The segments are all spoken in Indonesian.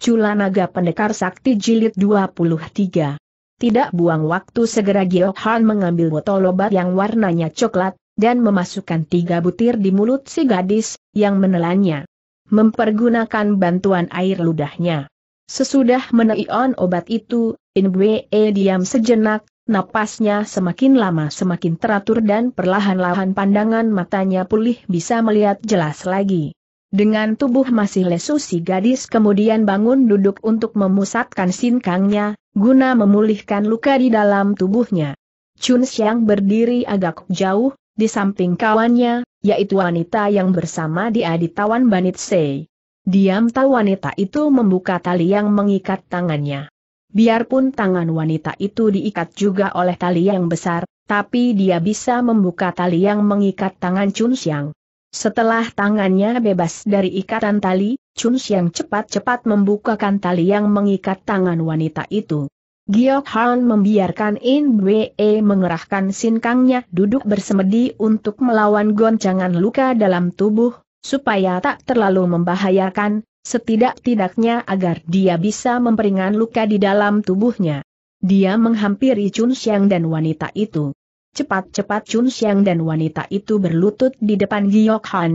Cula Naga Pendekar Sakti Jilid 23. Tidak buang waktu segera Giohan Han mengambil botol obat yang warnanya coklat, dan memasukkan tiga butir di mulut si gadis, yang menelannya. Mempergunakan bantuan air ludahnya. Sesudah meneion obat itu, Inwe e diam sejenak, napasnya semakin lama semakin teratur dan perlahan-lahan pandangan matanya pulih bisa melihat jelas lagi. Dengan tubuh masih lesu si gadis kemudian bangun duduk untuk memusatkan sinkangnya, guna memulihkan luka di dalam tubuhnya. Chun Xiang berdiri agak jauh, di samping kawannya, yaitu wanita yang bersama dia ditawan Banit Sei. Diam tahu wanita itu membuka tali yang mengikat tangannya. Biarpun tangan wanita itu diikat juga oleh tali yang besar, tapi dia bisa membuka tali yang mengikat tangan Chun Xiang. Setelah tangannya bebas dari ikatan tali, Chun Xiang cepat-cepat membukakan tali yang mengikat tangan wanita itu. Giok Han membiarkan In Wei mengerahkan sinkangnya duduk bersemedi untuk melawan goncangan luka dalam tubuh, supaya tak terlalu membahayakan, setidak-tidaknya agar dia bisa memperingan luka di dalam tubuhnya. Dia menghampiri Chun Xiang dan wanita itu. Cepat-cepat Chun Xiang dan wanita itu berlutut di depan Giok Han.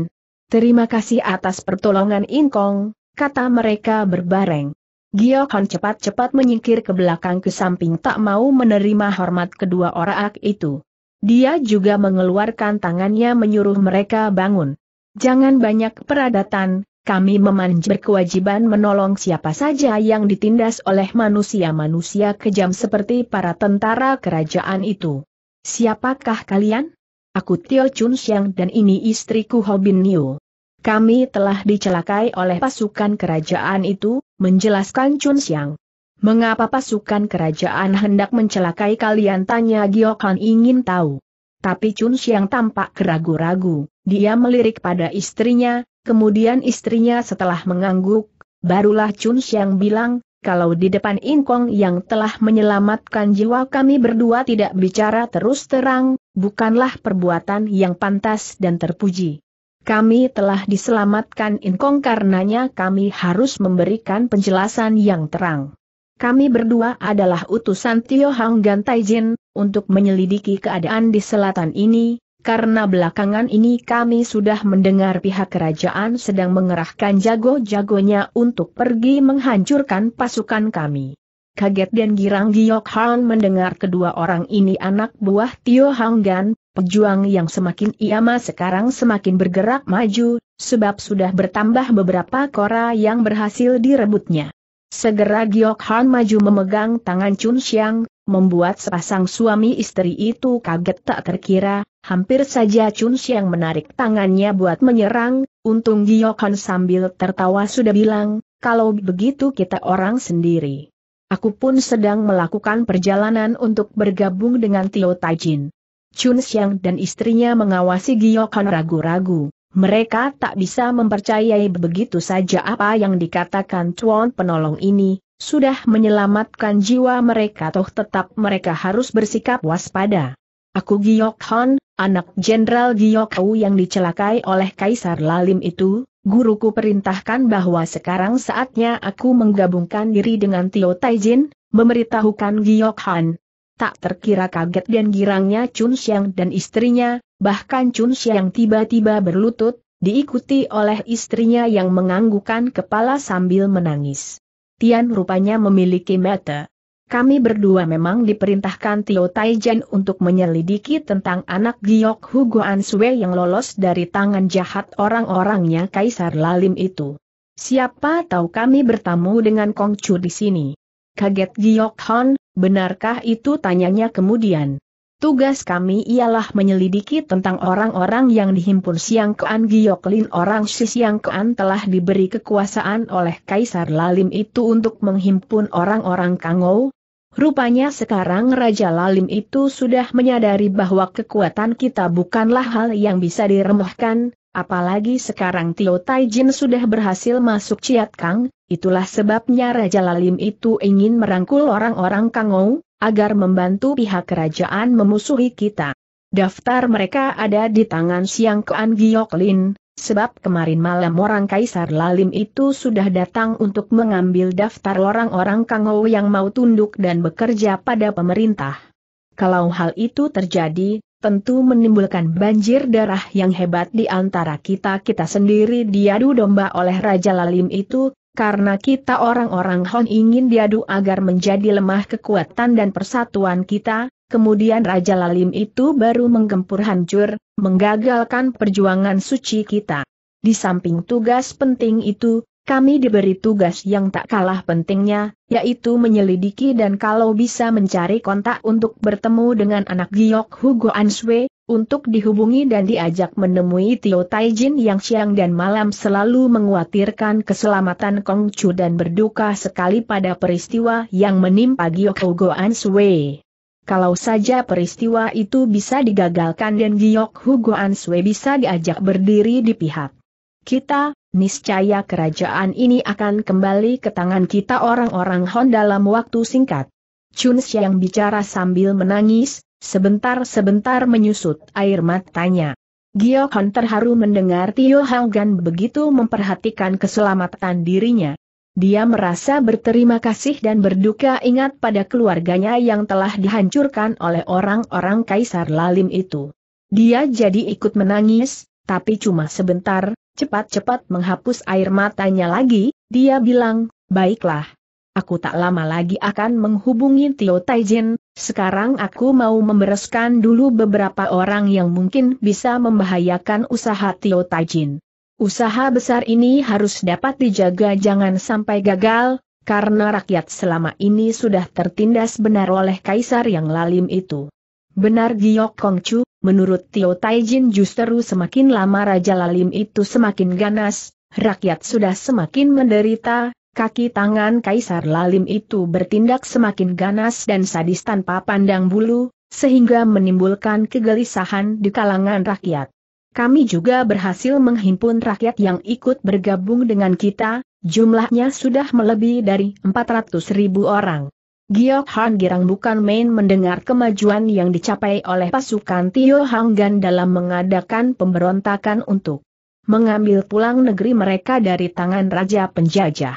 Terima kasih atas pertolongan Kong, kata mereka berbareng. Giok Han cepat-cepat menyingkir ke belakang ke samping tak mau menerima hormat kedua orang itu. Dia juga mengeluarkan tangannya menyuruh mereka bangun. Jangan banyak peradatan, kami memanjir berkewajiban menolong siapa saja yang ditindas oleh manusia-manusia kejam seperti para tentara kerajaan itu. Siapakah kalian? Aku Tio Chun Xiang dan ini istriku Hobin Niu. Kami telah dicelakai oleh pasukan kerajaan itu, menjelaskan Chun Xiang. Mengapa pasukan kerajaan hendak mencelakai kalian tanya Giokan ingin tahu. Tapi Chun Xiang tampak keragu-ragu, dia melirik pada istrinya, kemudian istrinya setelah mengangguk, barulah Chun Xiang bilang, kalau di depan Inkong yang telah menyelamatkan jiwa kami berdua tidak bicara terus terang, bukanlah perbuatan yang pantas dan terpuji. Kami telah diselamatkan Inkong karenanya kami harus memberikan penjelasan yang terang. Kami berdua adalah utusan Tio Hang Gan Taijin, untuk menyelidiki keadaan di selatan ini, karena belakangan ini kami sudah mendengar pihak kerajaan sedang mengerahkan jago-jagonya untuk pergi menghancurkan pasukan kami. Kaget dan girang Giok Han mendengar kedua orang ini anak buah Tio Hanggan, pejuang yang semakin iama sekarang semakin bergerak maju, sebab sudah bertambah beberapa kora yang berhasil direbutnya. Segera Giok Han maju memegang tangan Chun Xiang, membuat sepasang suami istri itu kaget tak terkira, Hampir saja Chun Xiang menarik tangannya buat menyerang, untung Giokon sambil tertawa sudah bilang, kalau begitu kita orang sendiri. Aku pun sedang melakukan perjalanan untuk bergabung dengan Tio Tajin. Chun Xiang dan istrinya mengawasi Giokon ragu-ragu. Mereka tak bisa mempercayai begitu saja apa yang dikatakan Tuan penolong ini, sudah menyelamatkan jiwa mereka toh tetap mereka harus bersikap waspada. Aku Giok Han, anak Jenderal Giok Hau yang dicelakai oleh Kaisar Lalim itu, guruku perintahkan bahwa sekarang saatnya aku menggabungkan diri dengan Tio Taijin, memberitahukan Giok Han. Tak terkira kaget dan girangnya Chun Xiang dan istrinya, bahkan Chun Xiang tiba-tiba berlutut, diikuti oleh istrinya yang menganggukan kepala sambil menangis. Tian rupanya memiliki mata kami berdua memang diperintahkan Tio Taijen untuk menyelidiki tentang anak Giok Hugo Ansue yang lolos dari tangan jahat orang-orangnya Kaisar Lalim itu. Siapa tahu kami bertamu dengan Kongcu di sini. Kaget Giok Hon, benarkah itu tanyanya kemudian. Tugas kami ialah menyelidiki tentang orang-orang yang dihimpun Siang Kean Lin. orang si Siang Kean telah diberi kekuasaan oleh Kaisar Lalim itu untuk menghimpun orang-orang Kangou, Rupanya sekarang Raja Lalim itu sudah menyadari bahwa kekuatan kita bukanlah hal yang bisa diremehkan, apalagi sekarang Tio Taijin sudah berhasil masuk Ciat Kang, itulah sebabnya Raja Lalim itu ingin merangkul orang-orang Kangou, agar membantu pihak kerajaan memusuhi kita. Daftar mereka ada di tangan Siang Kuan Giok Lin, Sebab kemarin malam orang Kaisar Lalim itu sudah datang untuk mengambil daftar orang-orang Kangou yang mau tunduk dan bekerja pada pemerintah. Kalau hal itu terjadi, tentu menimbulkan banjir darah yang hebat di antara kita-kita sendiri diadu domba oleh Raja Lalim itu, karena kita orang-orang Hon ingin diadu agar menjadi lemah kekuatan dan persatuan kita, Kemudian Raja Lalim itu baru menggempur hancur, menggagalkan perjuangan suci kita. Di samping tugas penting itu, kami diberi tugas yang tak kalah pentingnya, yaitu menyelidiki dan kalau bisa mencari kontak untuk bertemu dengan anak giok Hugo Answe, untuk dihubungi dan diajak menemui Tio Taijin yang siang dan malam selalu menguatirkan keselamatan Kongcu dan berduka sekali pada peristiwa yang menimpa giok Hugo Answe. Kalau saja peristiwa itu bisa digagalkan dan Giok Hugo Answe bisa diajak berdiri di pihak kita, niscaya kerajaan ini akan kembali ke tangan kita orang-orang Hon dalam waktu singkat. Chun yang bicara sambil menangis, sebentar-sebentar menyusut air matanya. Giok Hon terharu mendengar Tio Haugan begitu memperhatikan keselamatan dirinya. Dia merasa berterima kasih dan berduka ingat pada keluarganya yang telah dihancurkan oleh orang-orang Kaisar Lalim itu. Dia jadi ikut menangis, tapi cuma sebentar, cepat-cepat menghapus air matanya lagi, dia bilang, baiklah. Aku tak lama lagi akan menghubungi Tio Taijin, sekarang aku mau membereskan dulu beberapa orang yang mungkin bisa membahayakan usaha Tio Taijin. Usaha besar ini harus dapat dijaga jangan sampai gagal, karena rakyat selama ini sudah tertindas benar oleh kaisar yang lalim itu. Benar Giok Kongcu, menurut Tio Taijin justru semakin lama Raja Lalim itu semakin ganas, rakyat sudah semakin menderita, kaki tangan kaisar Lalim itu bertindak semakin ganas dan sadis tanpa pandang bulu, sehingga menimbulkan kegelisahan di kalangan rakyat. Kami juga berhasil menghimpun rakyat yang ikut bergabung dengan kita, jumlahnya sudah melebihi dari 400 ribu orang. Giok Han Girang bukan main mendengar kemajuan yang dicapai oleh pasukan Tio Hanggan dalam mengadakan pemberontakan untuk mengambil pulang negeri mereka dari tangan raja penjajah.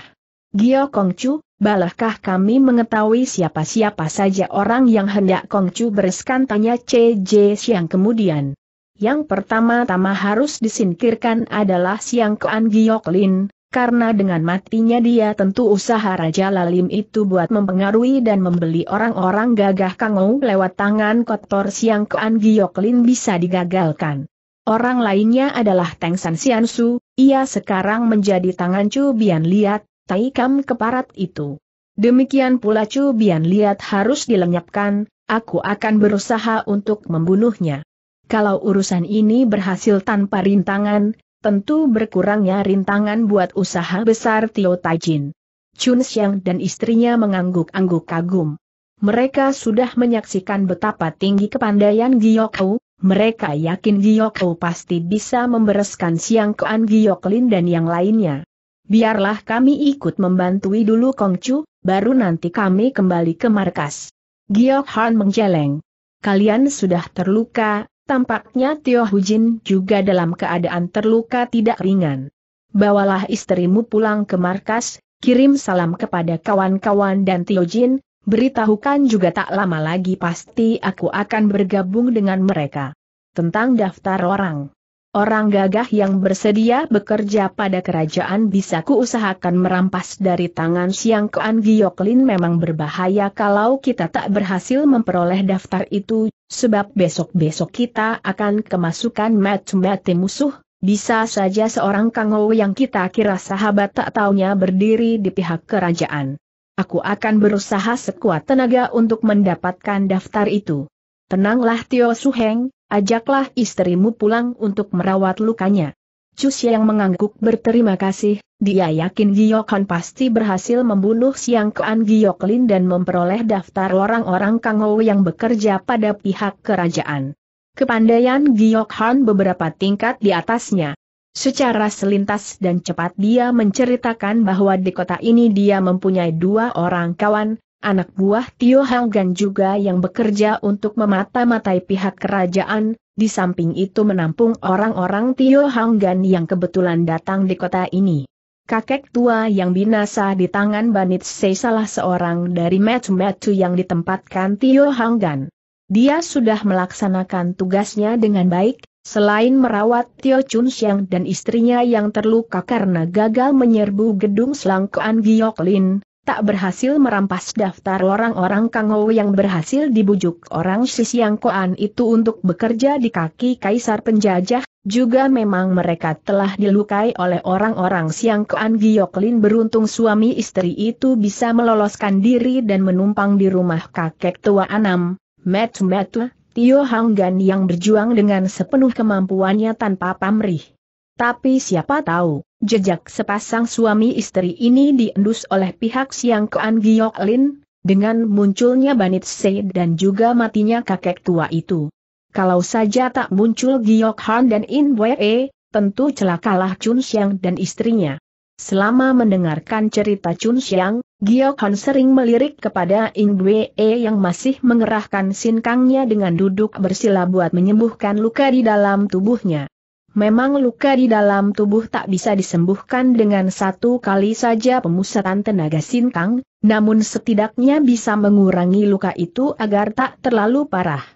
Giok Kongcu, balahkah kami mengetahui siapa-siapa saja orang yang hendak Kongcu bereskan tanya C.J. Siang kemudian. Yang pertama-tama harus disingkirkan adalah Siang Kean Giok Lin, karena dengan matinya dia tentu usaha Raja Lalim itu buat mempengaruhi dan membeli orang-orang gagah Kangou lewat tangan kotor Siang Kean Giok Lin bisa digagalkan. Orang lainnya adalah Teng San Sian ia sekarang menjadi tangan Chu Bian Liat, Tai Kam keparat itu. Demikian pula Chu Bian Liat harus dilenyapkan, aku akan berusaha untuk membunuhnya. Kalau urusan ini berhasil tanpa rintangan, tentu berkurangnya rintangan buat usaha besar Tio Tajin. Chun Xiang dan istrinya mengangguk-angguk kagum. Mereka sudah menyaksikan betapa tinggi kepandaian Giyokou, mereka yakin Giyokou pasti bisa membereskan Siang Koan Gioklin dan yang lainnya. Biarlah kami ikut membantui dulu Kongcu, baru nanti kami kembali ke markas. Giok Han menjeleng. Kalian sudah terluka, Tampaknya Tio Hujin juga dalam keadaan terluka tidak ringan. Bawalah istrimu pulang ke markas, kirim salam kepada kawan-kawan dan Tio Jin, beritahukan juga tak lama lagi pasti aku akan bergabung dengan mereka. Tentang daftar orang. Orang gagah yang bersedia bekerja pada kerajaan bisa kuusahakan merampas dari tangan Siang Kean Gioklin memang berbahaya kalau kita tak berhasil memperoleh daftar itu, sebab besok-besok kita akan kemasukan mati-mati musuh, bisa saja seorang kangou yang kita kira sahabat tak taunya berdiri di pihak kerajaan. Aku akan berusaha sekuat tenaga untuk mendapatkan daftar itu. Tenanglah Tio Suheng, ajaklah istrimu pulang untuk merawat lukanya. Cus yang mengangguk berterima kasih, dia yakin Giyokan pasti berhasil membunuh Siang Kean Giyoklin dan memperoleh daftar orang-orang Kangou yang bekerja pada pihak kerajaan. Kepandaian Giyokhan beberapa tingkat di atasnya. Secara selintas dan cepat dia menceritakan bahwa di kota ini dia mempunyai dua orang kawan, anak buah Tio Hanggan juga yang bekerja untuk memata-matai pihak kerajaan, di samping itu menampung orang-orang Tio Hanggan yang kebetulan datang di kota ini. Kakek tua yang binasa di tangan Banit Sei salah seorang dari metu-metu yang ditempatkan Tio Hanggan. Dia sudah melaksanakan tugasnya dengan baik, selain merawat Tio Chun Xiang dan istrinya yang terluka karena gagal menyerbu gedung selangkaan Giok Lin, tak berhasil merampas daftar orang-orang Kangou yang berhasil dibujuk orang Sisiang Koan itu untuk bekerja di kaki kaisar penjajah, juga memang mereka telah dilukai oleh orang-orang Siang Koan beruntung suami istri itu bisa meloloskan diri dan menumpang di rumah kakek tua Anam, Metu Metu, Tio Hanggan yang berjuang dengan sepenuh kemampuannya tanpa pamrih. Tapi siapa tahu, jejak sepasang suami istri ini diendus oleh pihak Siang Koan Giok Lin, dengan munculnya Banit Se dan juga matinya kakek tua itu. Kalau saja tak muncul Giok Han dan In Wee, tentu celakalah Chun Xiang dan istrinya. Selama mendengarkan cerita Chun Xiang, Giok Han sering melirik kepada In Wee yang masih mengerahkan sinkangnya dengan duduk bersila buat menyembuhkan luka di dalam tubuhnya. Memang luka di dalam tubuh tak bisa disembuhkan dengan satu kali saja pemusatan tenaga sinkang, namun setidaknya bisa mengurangi luka itu agar tak terlalu parah.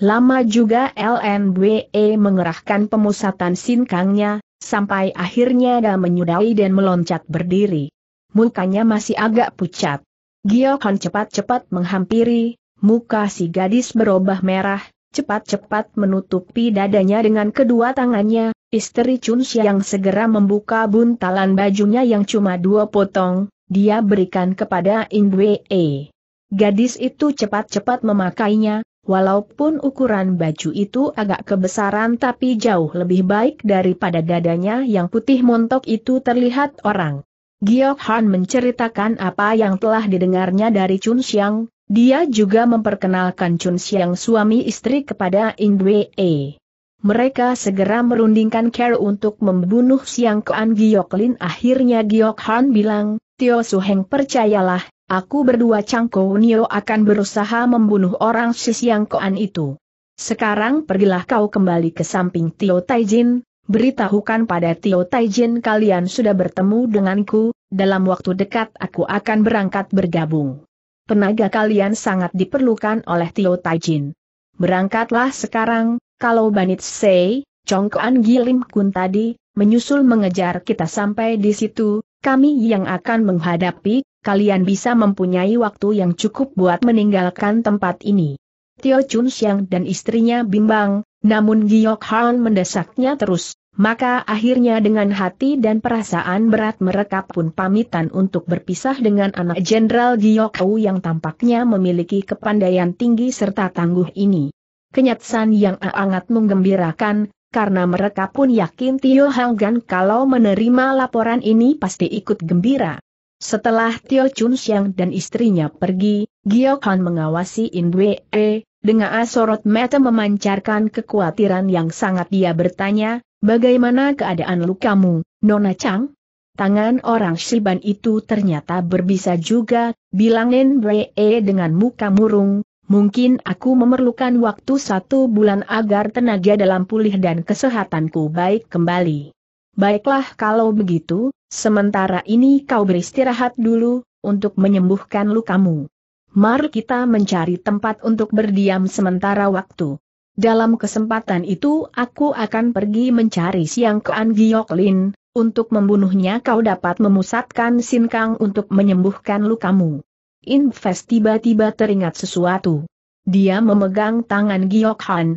Lama juga LNWE mengerahkan pemusatan sinkangnya, sampai akhirnya dia menyudahi dan meloncat berdiri. Mukanya masih agak pucat. Giokon cepat-cepat menghampiri, muka si gadis berubah merah, cepat-cepat menutupi dadanya dengan kedua tangannya, istri Chun Xiang segera membuka buntalan bajunya yang cuma dua potong, dia berikan kepada Wei. Gadis itu cepat-cepat memakainya, walaupun ukuran baju itu agak kebesaran tapi jauh lebih baik daripada dadanya yang putih montok itu terlihat orang. Giok Han menceritakan apa yang telah didengarnya dari Chun Xiang, dia juga memperkenalkan Chun Xiang suami istri kepada In Wei. Mereka segera merundingkan Care untuk membunuh Siang Kuan Giok Lin. Akhirnya Giok Han bilang, Tio Heng percayalah, aku berdua Kou Nio akan berusaha membunuh orang si Siang Kuan itu. Sekarang pergilah kau kembali ke samping Tio Taijin, beritahukan pada Tio Taijin kalian sudah bertemu denganku, dalam waktu dekat aku akan berangkat bergabung tenaga kalian sangat diperlukan oleh Tio Taijin. Berangkatlah sekarang, kalau Banit Sei, Congkoan Gilim Kun tadi, menyusul mengejar kita sampai di situ, kami yang akan menghadapi, kalian bisa mempunyai waktu yang cukup buat meninggalkan tempat ini. Tio Chun Xiang dan istrinya bimbang, namun Giok Han mendesaknya terus, maka akhirnya dengan hati dan perasaan berat mereka pun pamitan untuk berpisah dengan anak Jenderal Giyokau yang tampaknya memiliki kepandaian tinggi serta tangguh ini. Kenyataan yang sangat menggembirakan, karena mereka pun yakin Tio Hanggan kalau menerima laporan ini pasti ikut gembira. Setelah Tio Chun Xiang dan istrinya pergi, Giyokan mengawasi in Wei, e, dengan asorot mata memancarkan kekhawatiran yang sangat dia bertanya, Bagaimana keadaan lukamu, Nona Chang? Tangan orang Shiban itu ternyata berbisa juga, bilangin Bre Bree dengan muka murung, mungkin aku memerlukan waktu satu bulan agar tenaga dalam pulih dan kesehatanku baik kembali. Baiklah kalau begitu, sementara ini kau beristirahat dulu, untuk menyembuhkan lukamu. Mari kita mencari tempat untuk berdiam sementara waktu. Dalam kesempatan itu aku akan pergi mencari Siang Kean Giok Lin, untuk membunuhnya kau dapat memusatkan Sin Kang untuk menyembuhkan lukamu. Invest tiba-tiba teringat sesuatu. Dia memegang tangan Giok Han.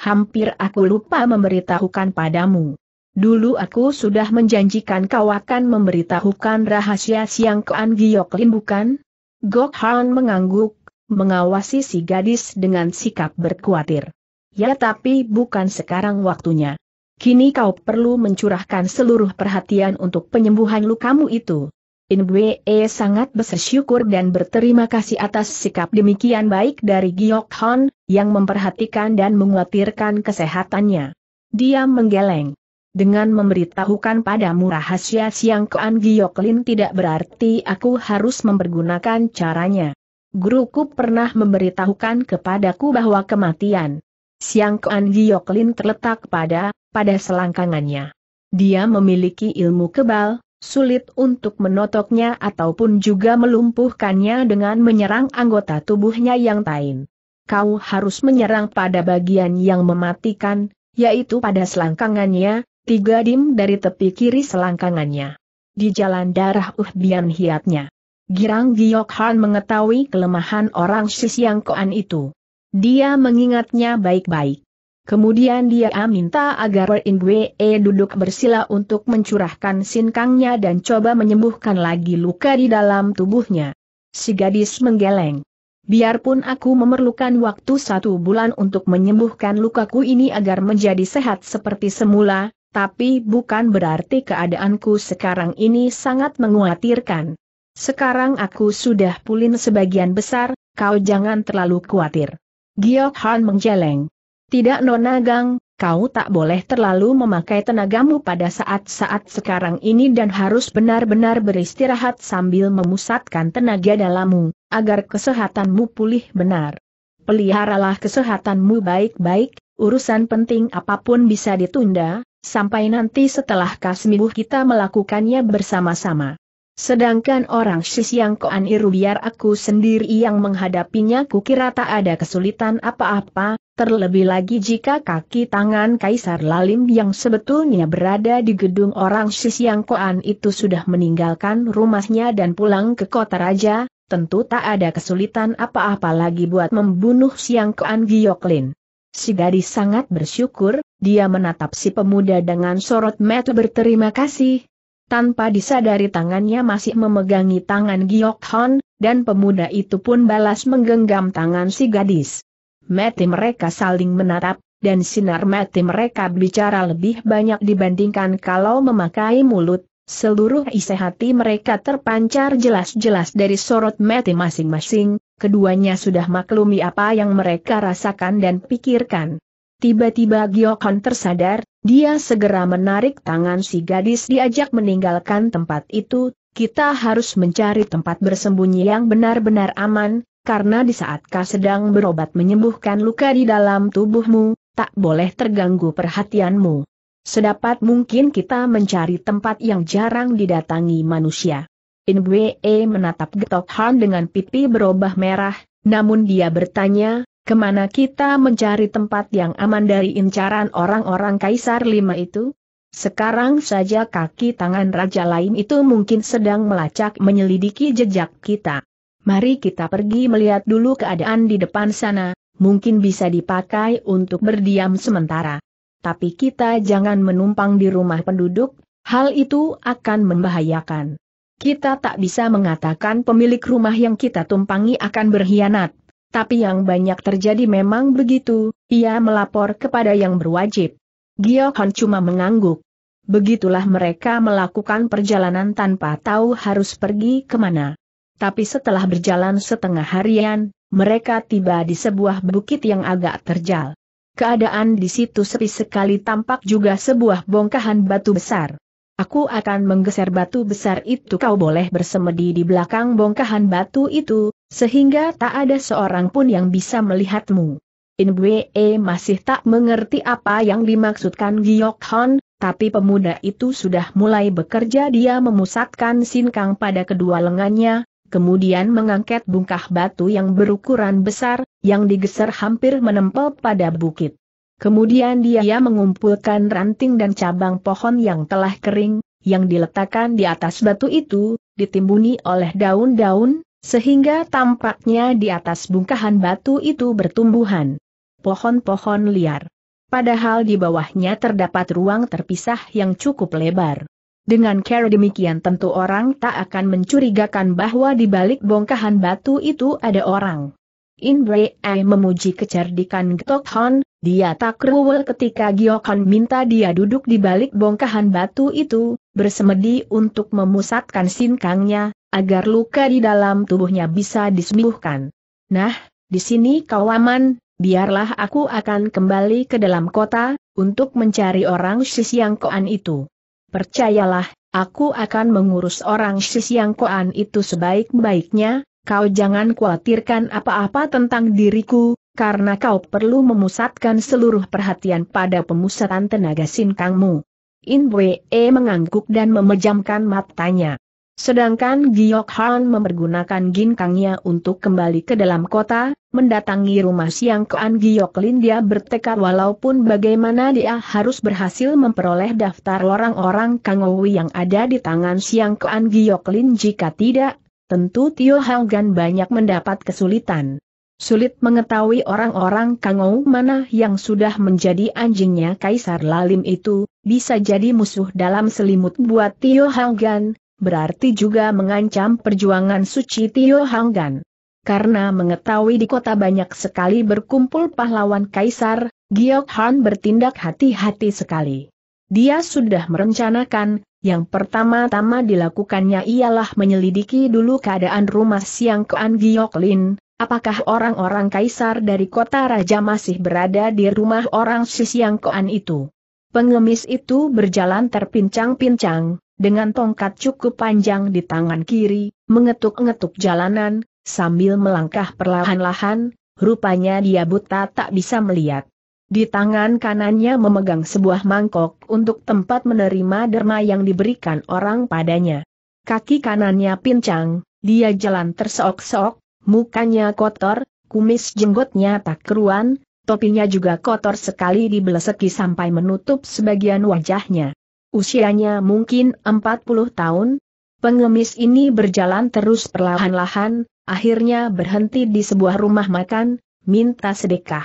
Hampir aku lupa memberitahukan padamu. Dulu aku sudah menjanjikan kau akan memberitahukan rahasia Siang Kean Giok Lin bukan? Gok Han mengangguk, mengawasi si gadis dengan sikap berkuatir. Ya tapi bukan sekarang waktunya. Kini kau perlu mencurahkan seluruh perhatian untuk penyembuhan lukamu itu. Inbwe eh, sangat bersyukur dan berterima kasih atas sikap demikian baik dari Giok Han, yang memperhatikan dan menguatirkan kesehatannya. Dia menggeleng. Dengan memberitahukan padamu rahasia siang Kean Giok Lin tidak berarti aku harus mempergunakan caranya. Guruku pernah memberitahukan kepadaku bahwa kematian Siang Kuan Giok terletak pada, pada selangkangannya. Dia memiliki ilmu kebal, sulit untuk menotoknya ataupun juga melumpuhkannya dengan menyerang anggota tubuhnya yang lain. Kau harus menyerang pada bagian yang mematikan, yaitu pada selangkangannya, tiga dim dari tepi kiri selangkangannya. Di jalan darah uhbian hiatnya. Girang Giok Han mengetahui kelemahan orang Sisiang Koan itu. Dia mengingatnya baik-baik. Kemudian dia minta agar In Wei duduk bersila untuk mencurahkan sinkangnya dan coba menyembuhkan lagi luka di dalam tubuhnya. Si gadis menggeleng. Biarpun aku memerlukan waktu satu bulan untuk menyembuhkan lukaku ini agar menjadi sehat seperti semula, tapi bukan berarti keadaanku sekarang ini sangat menguatirkan. Sekarang aku sudah pulih sebagian besar, kau jangan terlalu khawatir. Giok Han menjeleng. Tidak Nona Gang, kau tak boleh terlalu memakai tenagamu pada saat-saat sekarang ini dan harus benar-benar beristirahat sambil memusatkan tenaga dalammu, agar kesehatanmu pulih benar. Peliharalah kesehatanmu baik-baik, urusan penting apapun bisa ditunda, sampai nanti setelah kasmibuh kita melakukannya bersama-sama. Sedangkan orang Sisyang Koan Iru biar aku sendiri yang menghadapinya kukira tak ada kesulitan apa-apa, terlebih lagi jika kaki tangan Kaisar Lalim yang sebetulnya berada di gedung orang Sisyang Koan itu sudah meninggalkan rumahnya dan pulang ke kota raja, tentu tak ada kesulitan apa-apa lagi buat membunuh Siang Koan Gyoklin. Si gadis sangat bersyukur, dia menatap si pemuda dengan sorot mata berterima kasih, tanpa disadari tangannya masih memegangi tangan Giok Hon, dan pemuda itu pun balas menggenggam tangan si gadis. Mati mereka saling menatap, dan sinar mati mereka bicara lebih banyak dibandingkan kalau memakai mulut, Seluruh isi hati mereka terpancar jelas-jelas dari sorot mati masing-masing, keduanya sudah maklumi apa yang mereka rasakan dan pikirkan. Tiba-tiba Hon tersadar, dia segera menarik tangan si gadis diajak meninggalkan tempat itu, kita harus mencari tempat bersembunyi yang benar-benar aman, karena di saat kau sedang berobat menyembuhkan luka di dalam tubuhmu, tak boleh terganggu perhatianmu. Sedapat mungkin kita mencari tempat yang jarang didatangi manusia. Inwe menatap Getok Han dengan pipi berubah merah, namun dia bertanya, Kemana kita mencari tempat yang aman dari incaran orang-orang Kaisar Lima itu? Sekarang saja kaki tangan raja lain itu mungkin sedang melacak menyelidiki jejak kita. Mari kita pergi melihat dulu keadaan di depan sana, mungkin bisa dipakai untuk berdiam sementara. Tapi kita jangan menumpang di rumah penduduk, hal itu akan membahayakan. Kita tak bisa mengatakan pemilik rumah yang kita tumpangi akan berkhianat, tapi yang banyak terjadi memang begitu, ia melapor kepada yang berwajib. Giohon cuma mengangguk. Begitulah mereka melakukan perjalanan tanpa tahu harus pergi kemana. Tapi setelah berjalan setengah harian, mereka tiba di sebuah bukit yang agak terjal. Keadaan di situ sepi sekali tampak juga sebuah bongkahan batu besar. Aku akan menggeser batu besar itu kau boleh bersemedi di belakang bongkahan batu itu, sehingga tak ada seorang pun yang bisa melihatmu. Inbue e, masih tak mengerti apa yang dimaksudkan Giok Hon, tapi pemuda itu sudah mulai bekerja dia memusatkan sinkang pada kedua lengannya, kemudian mengangkat bungkah batu yang berukuran besar, yang digeser hampir menempel pada bukit. Kemudian dia mengumpulkan ranting dan cabang pohon yang telah kering, yang diletakkan di atas batu itu, ditimbuni oleh daun-daun, sehingga tampaknya di atas bungkahan batu itu bertumbuhan pohon-pohon liar. Padahal di bawahnya terdapat ruang terpisah yang cukup lebar. Dengan cara demikian tentu orang tak akan mencurigakan bahwa di balik bongkahan batu itu ada orang. Inbrei memuji kecerdikan Getok dia tak ruwel ketika Giokon minta dia duduk di balik bongkahan batu itu, bersemedi untuk memusatkan sinkangnya, agar luka di dalam tubuhnya bisa disembuhkan. Nah, di sini kau aman, biarlah aku akan kembali ke dalam kota, untuk mencari orang Sisiangkoan itu. Percayalah, aku akan mengurus orang Sisiangkoan itu sebaik-baiknya, kau jangan khawatirkan apa-apa tentang diriku, karena kau perlu memusatkan seluruh perhatian pada pemusatan tenaga sinkangmu. In Wei mengangguk dan memejamkan matanya. Sedangkan Giok Han mempergunakan ginkangnya untuk kembali ke dalam kota, mendatangi rumah Siang Kean Giok Lin dia bertekad walaupun bagaimana dia harus berhasil memperoleh daftar orang-orang Kangowi yang ada di tangan Siang Kean Giok Lin jika tidak, tentu Tio Haogan banyak mendapat kesulitan. Sulit mengetahui orang-orang Kangou mana yang sudah menjadi anjingnya Kaisar Lalim itu, bisa jadi musuh dalam selimut buat Tio Haogan, berarti juga mengancam perjuangan suci Tio Hanggan. Karena mengetahui di kota banyak sekali berkumpul pahlawan kaisar, Giok Han bertindak hati-hati sekali. Dia sudah merencanakan, yang pertama-tama dilakukannya ialah menyelidiki dulu keadaan rumah Siang Kean Giok Lin, apakah orang-orang kaisar dari kota raja masih berada di rumah orang si Siang Kean itu. Pengemis itu berjalan terpincang-pincang, dengan tongkat cukup panjang di tangan kiri, mengetuk-ngetuk jalanan, sambil melangkah perlahan-lahan, rupanya dia buta tak bisa melihat. Di tangan kanannya memegang sebuah mangkok untuk tempat menerima derma yang diberikan orang padanya. Kaki kanannya pincang, dia jalan terseok-seok, mukanya kotor, kumis jenggotnya tak keruan, topinya juga kotor sekali dibeleseki sampai menutup sebagian wajahnya usianya mungkin 40 tahun. Pengemis ini berjalan terus perlahan-lahan, akhirnya berhenti di sebuah rumah makan, minta sedekah.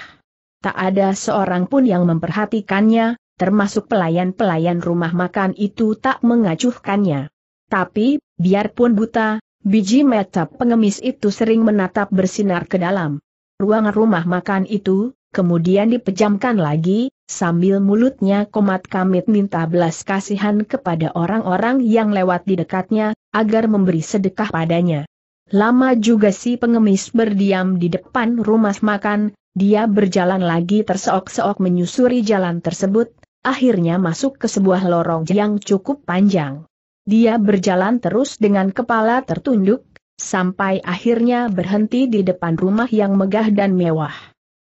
Tak ada seorang pun yang memperhatikannya, termasuk pelayan-pelayan rumah makan itu tak mengacuhkannya. Tapi, biarpun buta, biji mata pengemis itu sering menatap bersinar ke dalam ruang rumah makan itu, kemudian dipejamkan lagi, sambil mulutnya komat kamit minta belas kasihan kepada orang-orang yang lewat di dekatnya, agar memberi sedekah padanya. Lama juga si pengemis berdiam di depan rumah makan, dia berjalan lagi terseok-seok menyusuri jalan tersebut, akhirnya masuk ke sebuah lorong yang cukup panjang. Dia berjalan terus dengan kepala tertunduk, sampai akhirnya berhenti di depan rumah yang megah dan mewah.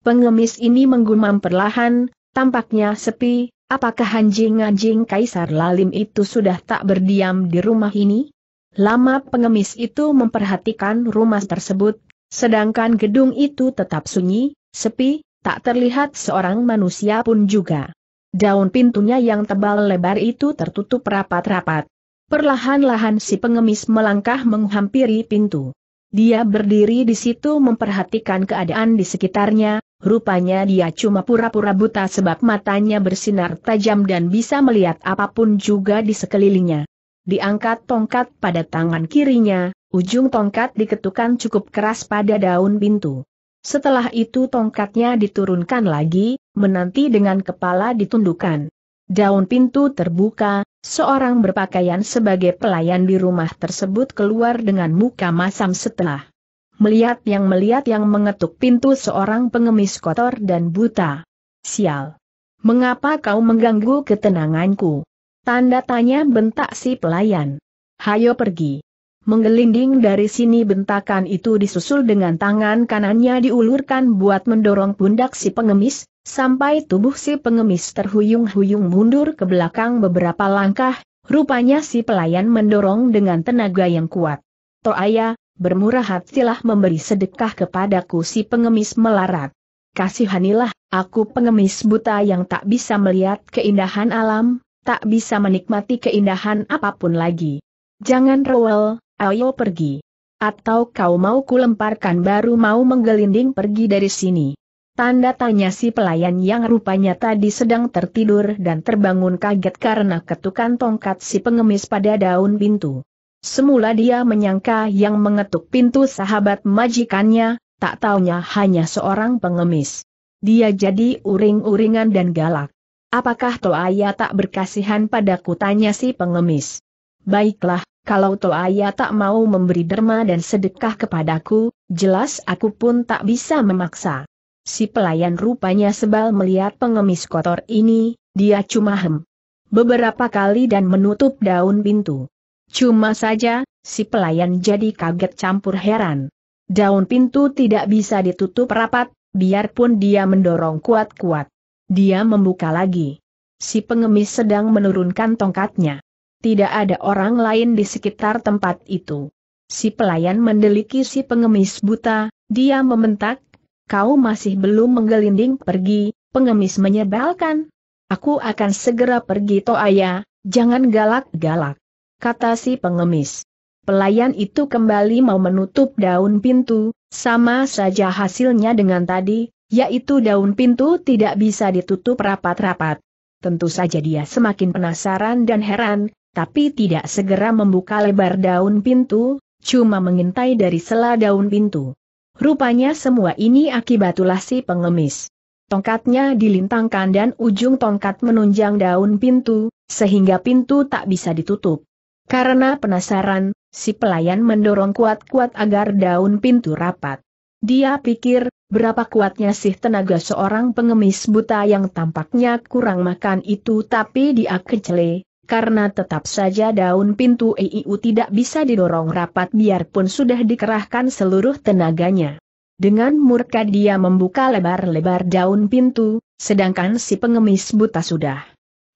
Pengemis ini menggumam perlahan, Tampaknya sepi, apakah anjing-anjing Kaisar Lalim itu sudah tak berdiam di rumah ini? Lama pengemis itu memperhatikan rumah tersebut, sedangkan gedung itu tetap sunyi, sepi, tak terlihat seorang manusia pun juga. Daun pintunya yang tebal lebar itu tertutup rapat-rapat. Perlahan-lahan si pengemis melangkah menghampiri pintu. Dia berdiri di situ memperhatikan keadaan di sekitarnya, Rupanya dia cuma pura-pura buta sebab matanya bersinar tajam dan bisa melihat apapun juga di sekelilingnya. Diangkat tongkat pada tangan kirinya, ujung tongkat diketukan cukup keras pada daun pintu. Setelah itu tongkatnya diturunkan lagi, menanti dengan kepala ditundukkan. Daun pintu terbuka, seorang berpakaian sebagai pelayan di rumah tersebut keluar dengan muka masam setelah melihat yang melihat yang mengetuk pintu seorang pengemis kotor dan buta. Sial! Mengapa kau mengganggu ketenanganku? Tanda tanya bentak si pelayan. Hayo pergi. Menggelinding dari sini bentakan itu disusul dengan tangan kanannya diulurkan buat mendorong pundak si pengemis, sampai tubuh si pengemis terhuyung-huyung mundur ke belakang beberapa langkah, rupanya si pelayan mendorong dengan tenaga yang kuat. Toaya, bermurah hatilah memberi sedekah kepadaku si pengemis melarat. Kasihanilah, aku pengemis buta yang tak bisa melihat keindahan alam, tak bisa menikmati keindahan apapun lagi. Jangan rewel, ayo pergi. Atau kau mau kulemparkan baru mau menggelinding pergi dari sini. Tanda tanya si pelayan yang rupanya tadi sedang tertidur dan terbangun kaget karena ketukan tongkat si pengemis pada daun pintu. Semula dia menyangka yang mengetuk pintu sahabat majikannya, tak taunya hanya seorang pengemis. Dia jadi uring-uringan dan galak. Apakah Toaya tak berkasihan pada tanya si pengemis. Baiklah, kalau Toaya tak mau memberi derma dan sedekah kepadaku, jelas aku pun tak bisa memaksa. Si pelayan rupanya sebal melihat pengemis kotor ini, dia cuma hem. Beberapa kali dan menutup daun pintu. Cuma saja, si pelayan jadi kaget campur heran. Daun pintu tidak bisa ditutup rapat, biarpun dia mendorong kuat-kuat. Dia membuka lagi. Si pengemis sedang menurunkan tongkatnya. Tidak ada orang lain di sekitar tempat itu. Si pelayan mendeliki si pengemis buta, dia mementak. kau masih belum menggelinding pergi, pengemis menyebalkan. Aku akan segera pergi toaya, jangan galak-galak kata si pengemis. Pelayan itu kembali mau menutup daun pintu, sama saja hasilnya dengan tadi, yaitu daun pintu tidak bisa ditutup rapat-rapat. Tentu saja dia semakin penasaran dan heran, tapi tidak segera membuka lebar daun pintu, cuma mengintai dari sela daun pintu. Rupanya semua ini akibat ulah si pengemis. Tongkatnya dilintangkan dan ujung tongkat menunjang daun pintu, sehingga pintu tak bisa ditutup. Karena penasaran, si pelayan mendorong kuat-kuat agar daun pintu rapat. Dia pikir, berapa kuatnya sih tenaga seorang pengemis buta yang tampaknya kurang makan itu tapi dia kecele, karena tetap saja daun pintu EIU tidak bisa didorong rapat biarpun sudah dikerahkan seluruh tenaganya. Dengan murka dia membuka lebar-lebar daun pintu, sedangkan si pengemis buta sudah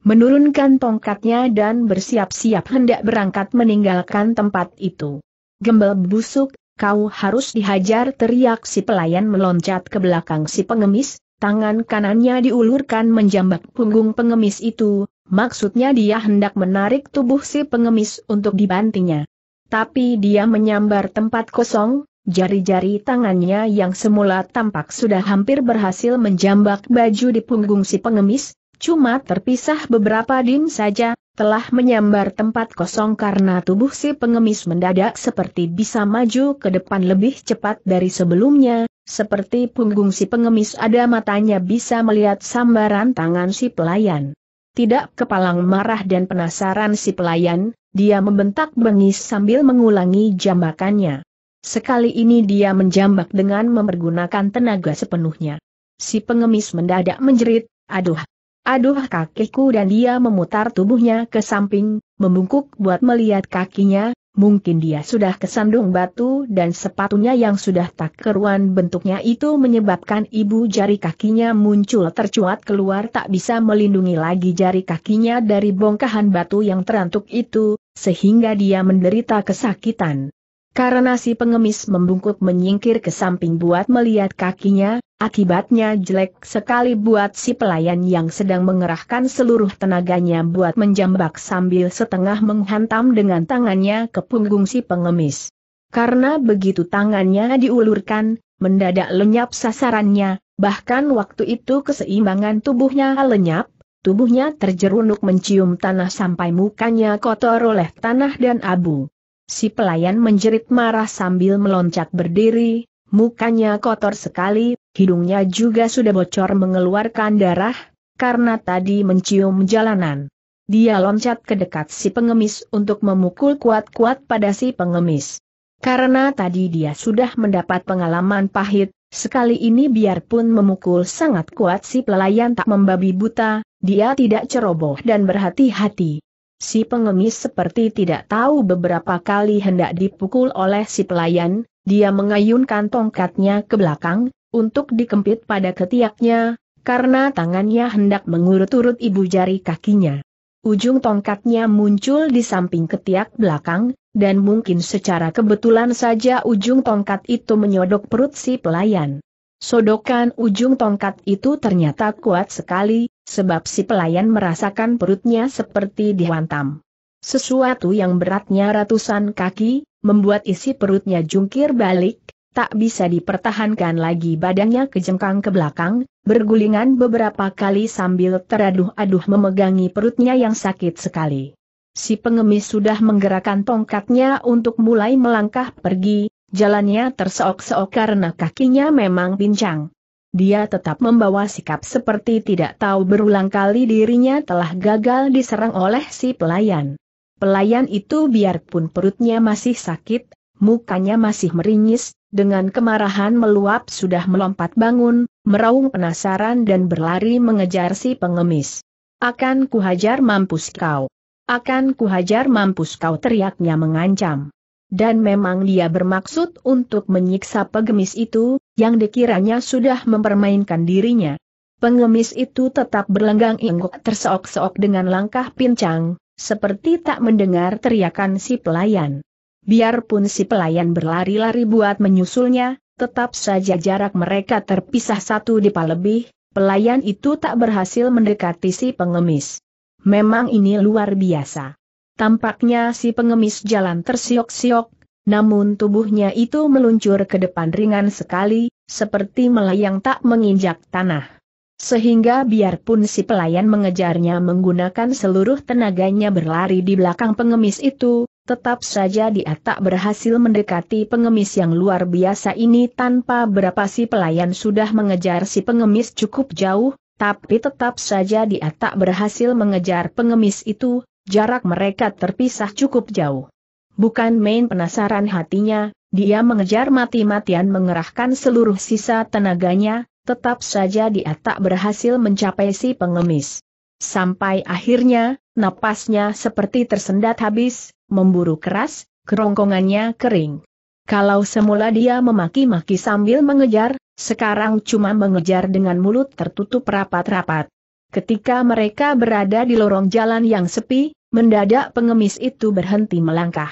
menurunkan tongkatnya dan bersiap-siap hendak berangkat meninggalkan tempat itu. Gembel busuk, kau harus dihajar teriak si pelayan meloncat ke belakang si pengemis, tangan kanannya diulurkan menjambak punggung pengemis itu, maksudnya dia hendak menarik tubuh si pengemis untuk dibantingnya. Tapi dia menyambar tempat kosong, Jari-jari tangannya yang semula tampak sudah hampir berhasil menjambak baju di punggung si pengemis, Cuma terpisah beberapa din saja, telah menyambar tempat kosong karena tubuh si pengemis mendadak seperti bisa maju ke depan lebih cepat dari sebelumnya, seperti punggung si pengemis ada matanya bisa melihat sambaran tangan si pelayan. Tidak kepalang marah dan penasaran si pelayan, dia membentak bengis sambil mengulangi jambakannya. Sekali ini dia menjambak dengan memergunakan tenaga sepenuhnya. Si pengemis mendadak menjerit, aduh, Aduh kakiku dan dia memutar tubuhnya ke samping, membungkuk buat melihat kakinya, mungkin dia sudah kesandung batu dan sepatunya yang sudah tak keruan bentuknya itu menyebabkan ibu jari kakinya muncul tercuat keluar tak bisa melindungi lagi jari kakinya dari bongkahan batu yang terantuk itu, sehingga dia menderita kesakitan. Karena si pengemis membungkuk menyingkir ke samping buat melihat kakinya, Akibatnya jelek sekali buat si pelayan yang sedang mengerahkan seluruh tenaganya buat menjambak sambil setengah menghantam dengan tangannya ke punggung si pengemis. Karena begitu tangannya diulurkan, mendadak lenyap sasarannya, bahkan waktu itu keseimbangan tubuhnya lenyap, tubuhnya terjerunuk mencium tanah sampai mukanya kotor oleh tanah dan abu. Si pelayan menjerit marah sambil meloncat berdiri, Mukanya kotor sekali, hidungnya juga sudah bocor mengeluarkan darah, karena tadi mencium jalanan. Dia loncat ke dekat si pengemis untuk memukul kuat-kuat pada si pengemis. Karena tadi dia sudah mendapat pengalaman pahit, sekali ini biarpun memukul sangat kuat si pelayan tak membabi buta, dia tidak ceroboh dan berhati-hati. Si pengemis seperti tidak tahu beberapa kali hendak dipukul oleh si pelayan, dia mengayunkan tongkatnya ke belakang, untuk dikempit pada ketiaknya, karena tangannya hendak mengurut-urut ibu jari kakinya. Ujung tongkatnya muncul di samping ketiak belakang, dan mungkin secara kebetulan saja ujung tongkat itu menyodok perut si pelayan. Sodokan ujung tongkat itu ternyata kuat sekali, sebab si pelayan merasakan perutnya seperti dihantam. Sesuatu yang beratnya ratusan kaki, membuat isi perutnya jungkir balik, tak bisa dipertahankan lagi badannya kejengkang ke belakang, bergulingan beberapa kali sambil teraduh-aduh memegangi perutnya yang sakit sekali. Si pengemis sudah menggerakkan tongkatnya untuk mulai melangkah pergi, jalannya terseok-seok karena kakinya memang pincang. Dia tetap membawa sikap seperti tidak tahu berulang kali dirinya telah gagal diserang oleh si pelayan. Pelayan itu biarpun perutnya masih sakit, mukanya masih meringis, dengan kemarahan meluap sudah melompat bangun, meraung penasaran dan berlari mengejar si pengemis. Akan kuhajar mampus kau. Akan kuhajar mampus kau teriaknya mengancam. Dan memang dia bermaksud untuk menyiksa pengemis itu, yang dikiranya sudah mempermainkan dirinya. Pengemis itu tetap berlenggang ingguk terseok-seok dengan langkah pincang, seperti tak mendengar teriakan si pelayan. Biarpun si pelayan berlari-lari buat menyusulnya, tetap saja jarak mereka terpisah satu dipa lebih, pelayan itu tak berhasil mendekati si pengemis. Memang ini luar biasa. Tampaknya si pengemis jalan tersiok-siok, namun tubuhnya itu meluncur ke depan ringan sekali, seperti melayang tak menginjak tanah. Sehingga biarpun si pelayan mengejarnya menggunakan seluruh tenaganya berlari di belakang pengemis itu, tetap saja dia tak berhasil mendekati pengemis yang luar biasa ini tanpa berapa si pelayan sudah mengejar si pengemis cukup jauh, tapi tetap saja dia tak berhasil mengejar pengemis itu, jarak mereka terpisah cukup jauh. Bukan main penasaran hatinya, dia mengejar mati-matian mengerahkan seluruh sisa tenaganya, tetap saja dia tak berhasil mencapai si pengemis. Sampai akhirnya, napasnya seperti tersendat habis, memburu keras, kerongkongannya kering. Kalau semula dia memaki-maki sambil mengejar, sekarang cuma mengejar dengan mulut tertutup rapat-rapat. Ketika mereka berada di lorong jalan yang sepi, mendadak pengemis itu berhenti melangkah.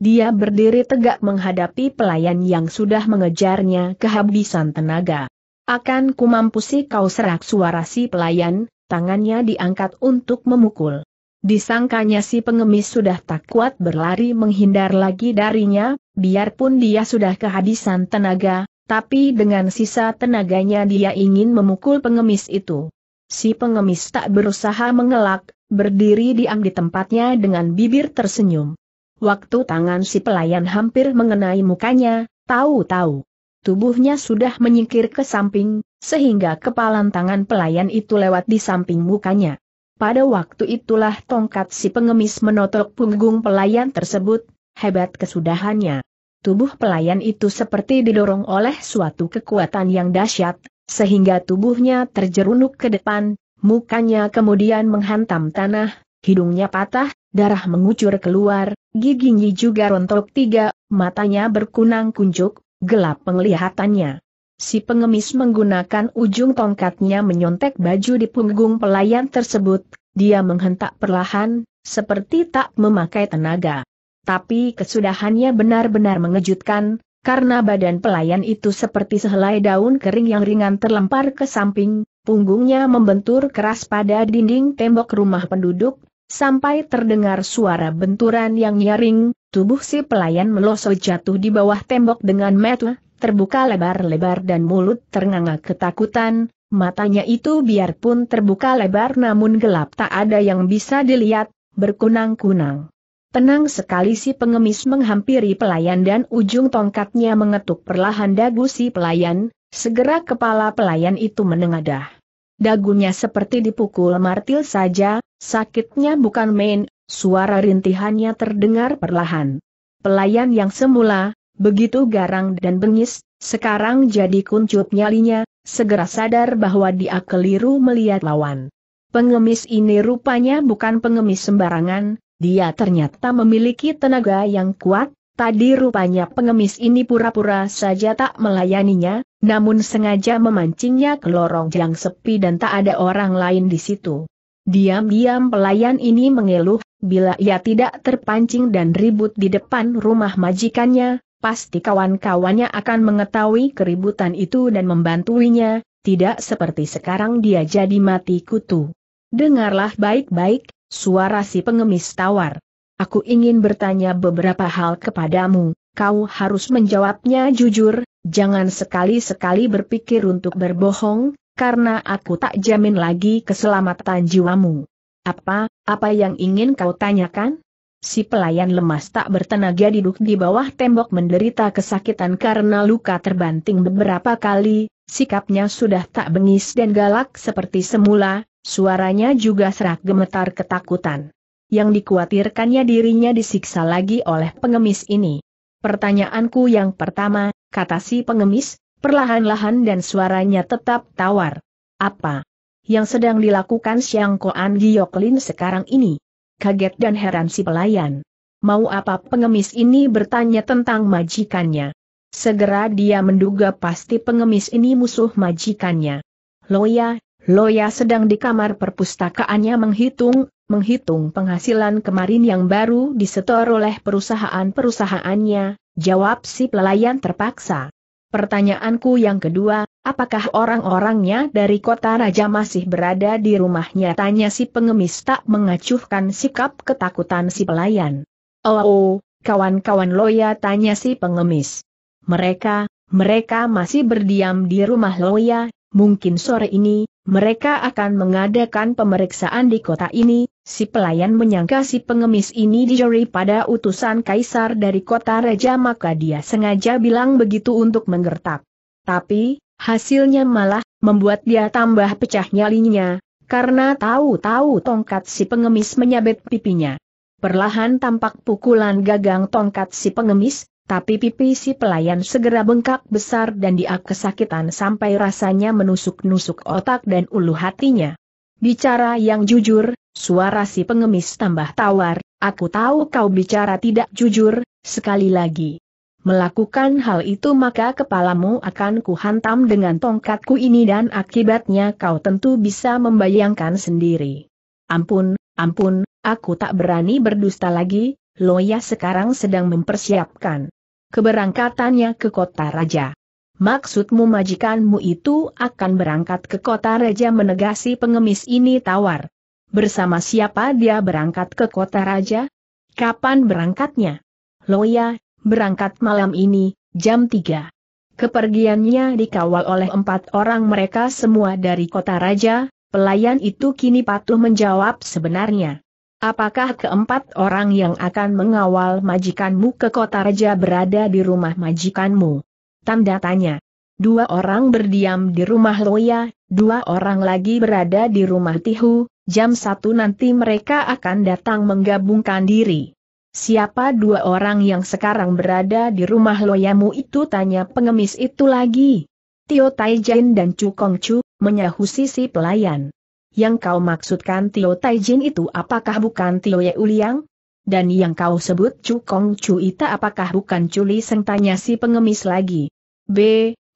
Dia berdiri tegak menghadapi pelayan yang sudah mengejarnya kehabisan tenaga. Akan kumampusi kau serak suara si pelayan, tangannya diangkat untuk memukul. Disangkanya si pengemis sudah tak kuat berlari menghindar lagi darinya, biarpun dia sudah kehabisan tenaga, tapi dengan sisa tenaganya dia ingin memukul pengemis itu. Si pengemis tak berusaha mengelak, berdiri diam di tempatnya dengan bibir tersenyum. Waktu tangan si pelayan hampir mengenai mukanya, tahu-tahu tubuhnya sudah menyingkir ke samping, sehingga kepalan tangan pelayan itu lewat di samping mukanya. Pada waktu itulah tongkat si pengemis menotok punggung pelayan tersebut, hebat kesudahannya. Tubuh pelayan itu seperti didorong oleh suatu kekuatan yang dahsyat, sehingga tubuhnya terjerunuk ke depan, mukanya kemudian menghantam tanah, hidungnya patah, darah mengucur keluar, giginya juga rontok tiga, matanya berkunang kunjuk, Gelap penglihatannya. Si pengemis menggunakan ujung tongkatnya menyontek baju di punggung pelayan tersebut, dia menghentak perlahan, seperti tak memakai tenaga. Tapi kesudahannya benar-benar mengejutkan, karena badan pelayan itu seperti sehelai daun kering yang ringan terlempar ke samping, punggungnya membentur keras pada dinding tembok rumah penduduk, sampai terdengar suara benturan yang nyaring, Tubuh si pelayan melosot jatuh di bawah tembok dengan metu, terbuka lebar-lebar dan mulut ternganga ketakutan, matanya itu biarpun terbuka lebar namun gelap tak ada yang bisa dilihat, berkunang-kunang. Tenang sekali si pengemis menghampiri pelayan dan ujung tongkatnya mengetuk perlahan dagu si pelayan, segera kepala pelayan itu menengadah. Dagunya seperti dipukul martil saja, sakitnya bukan main, Suara rintihannya terdengar perlahan. Pelayan yang semula, begitu garang dan bengis, sekarang jadi kuncup nyalinya, segera sadar bahwa dia keliru melihat lawan. Pengemis ini rupanya bukan pengemis sembarangan, dia ternyata memiliki tenaga yang kuat, tadi rupanya pengemis ini pura-pura saja tak melayaninya, namun sengaja memancingnya ke lorong yang sepi dan tak ada orang lain di situ. Diam-diam pelayan ini mengeluh, bila ia tidak terpancing dan ribut di depan rumah majikannya, pasti kawan-kawannya akan mengetahui keributan itu dan membantuinya, tidak seperti sekarang dia jadi mati kutu. Dengarlah baik-baik, suara si pengemis tawar. Aku ingin bertanya beberapa hal kepadamu, kau harus menjawabnya jujur, jangan sekali-sekali berpikir untuk berbohong, karena aku tak jamin lagi keselamatan jiwamu. Apa, apa yang ingin kau tanyakan? Si pelayan lemas tak bertenaga duduk di bawah tembok menderita kesakitan karena luka terbanting beberapa kali, sikapnya sudah tak bengis dan galak seperti semula, suaranya juga serak gemetar ketakutan. Yang dikhawatirkannya dirinya disiksa lagi oleh pengemis ini. Pertanyaanku yang pertama, kata si pengemis, perlahan-lahan dan suaranya tetap tawar. Apa yang sedang dilakukan Siang Koan Gioklin sekarang ini? Kaget dan heran si pelayan. Mau apa pengemis ini bertanya tentang majikannya. Segera dia menduga pasti pengemis ini musuh majikannya. Loya, Loya sedang di kamar perpustakaannya menghitung, menghitung penghasilan kemarin yang baru disetor oleh perusahaan-perusahaannya, jawab si pelayan terpaksa. Pertanyaanku yang kedua, apakah orang-orangnya dari kota raja masih berada di rumahnya? Tanya si pengemis tak mengacuhkan sikap ketakutan si pelayan. Oh, oh kawan-kawan Loya tanya si pengemis. Mereka, mereka masih berdiam di rumah Loya, mungkin sore ini, mereka akan mengadakan pemeriksaan di kota ini, Si pelayan menyangka si pengemis ini dijeri pada utusan kaisar dari kota raja maka dia sengaja bilang begitu untuk menggertak. Tapi, hasilnya malah, membuat dia tambah pecah nyalinya, karena tahu-tahu tongkat si pengemis menyabet pipinya. Perlahan tampak pukulan gagang tongkat si pengemis, tapi pipi si pelayan segera bengkak besar dan dia kesakitan sampai rasanya menusuk-nusuk otak dan ulu hatinya. Bicara yang jujur, Suara si pengemis tambah tawar, aku tahu kau bicara tidak jujur, sekali lagi. Melakukan hal itu maka kepalamu akan kuhantam dengan tongkatku ini dan akibatnya kau tentu bisa membayangkan sendiri. Ampun, ampun, aku tak berani berdusta lagi, Loya sekarang sedang mempersiapkan keberangkatannya ke kota raja. Maksudmu majikanmu itu akan berangkat ke kota raja menegasi pengemis ini tawar. Bersama siapa dia berangkat ke kota raja? Kapan berangkatnya? Loya, berangkat malam ini, jam 3. Kepergiannya dikawal oleh empat orang mereka semua dari kota raja, pelayan itu kini patuh menjawab sebenarnya. Apakah keempat orang yang akan mengawal majikanmu ke kota raja berada di rumah majikanmu? Tanda tanya. Dua orang berdiam di rumah Loya, dua orang lagi berada di rumah Tihu, Jam satu nanti mereka akan datang menggabungkan diri. Siapa dua orang yang sekarang berada di rumah loyamu itu tanya pengemis itu lagi. Tio Taijin dan Chu Kong Chu, menyahusi si pelayan. Yang kau maksudkan Tio Taijin itu apakah bukan Tio Ye Uliang? Dan yang kau sebut Chu Kong Chu itu apakah bukan Culi Seng tanya si pengemis lagi. B,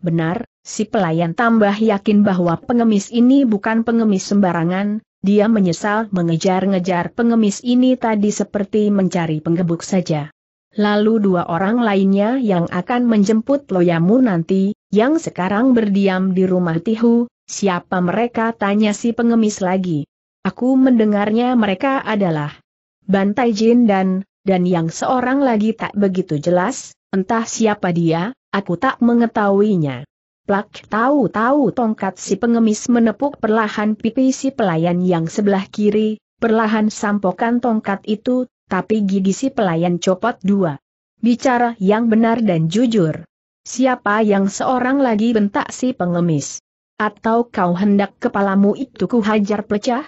benar, si pelayan tambah yakin bahwa pengemis ini bukan pengemis sembarangan, dia menyesal mengejar-ngejar pengemis ini tadi seperti mencari penggebuk saja. Lalu dua orang lainnya yang akan menjemput Loyamu nanti, yang sekarang berdiam di rumah Tihu, siapa mereka tanya si pengemis lagi. Aku mendengarnya mereka adalah Bantai Jin dan, dan yang seorang lagi tak begitu jelas, entah siapa dia, aku tak mengetahuinya. Plak tahu-tahu tongkat si pengemis menepuk perlahan pipi si pelayan yang sebelah kiri, perlahan sampokan tongkat itu, tapi gigi si pelayan copot dua. Bicara yang benar dan jujur. Siapa yang seorang lagi bentak si pengemis? Atau kau hendak kepalamu itu kuhajar pecah?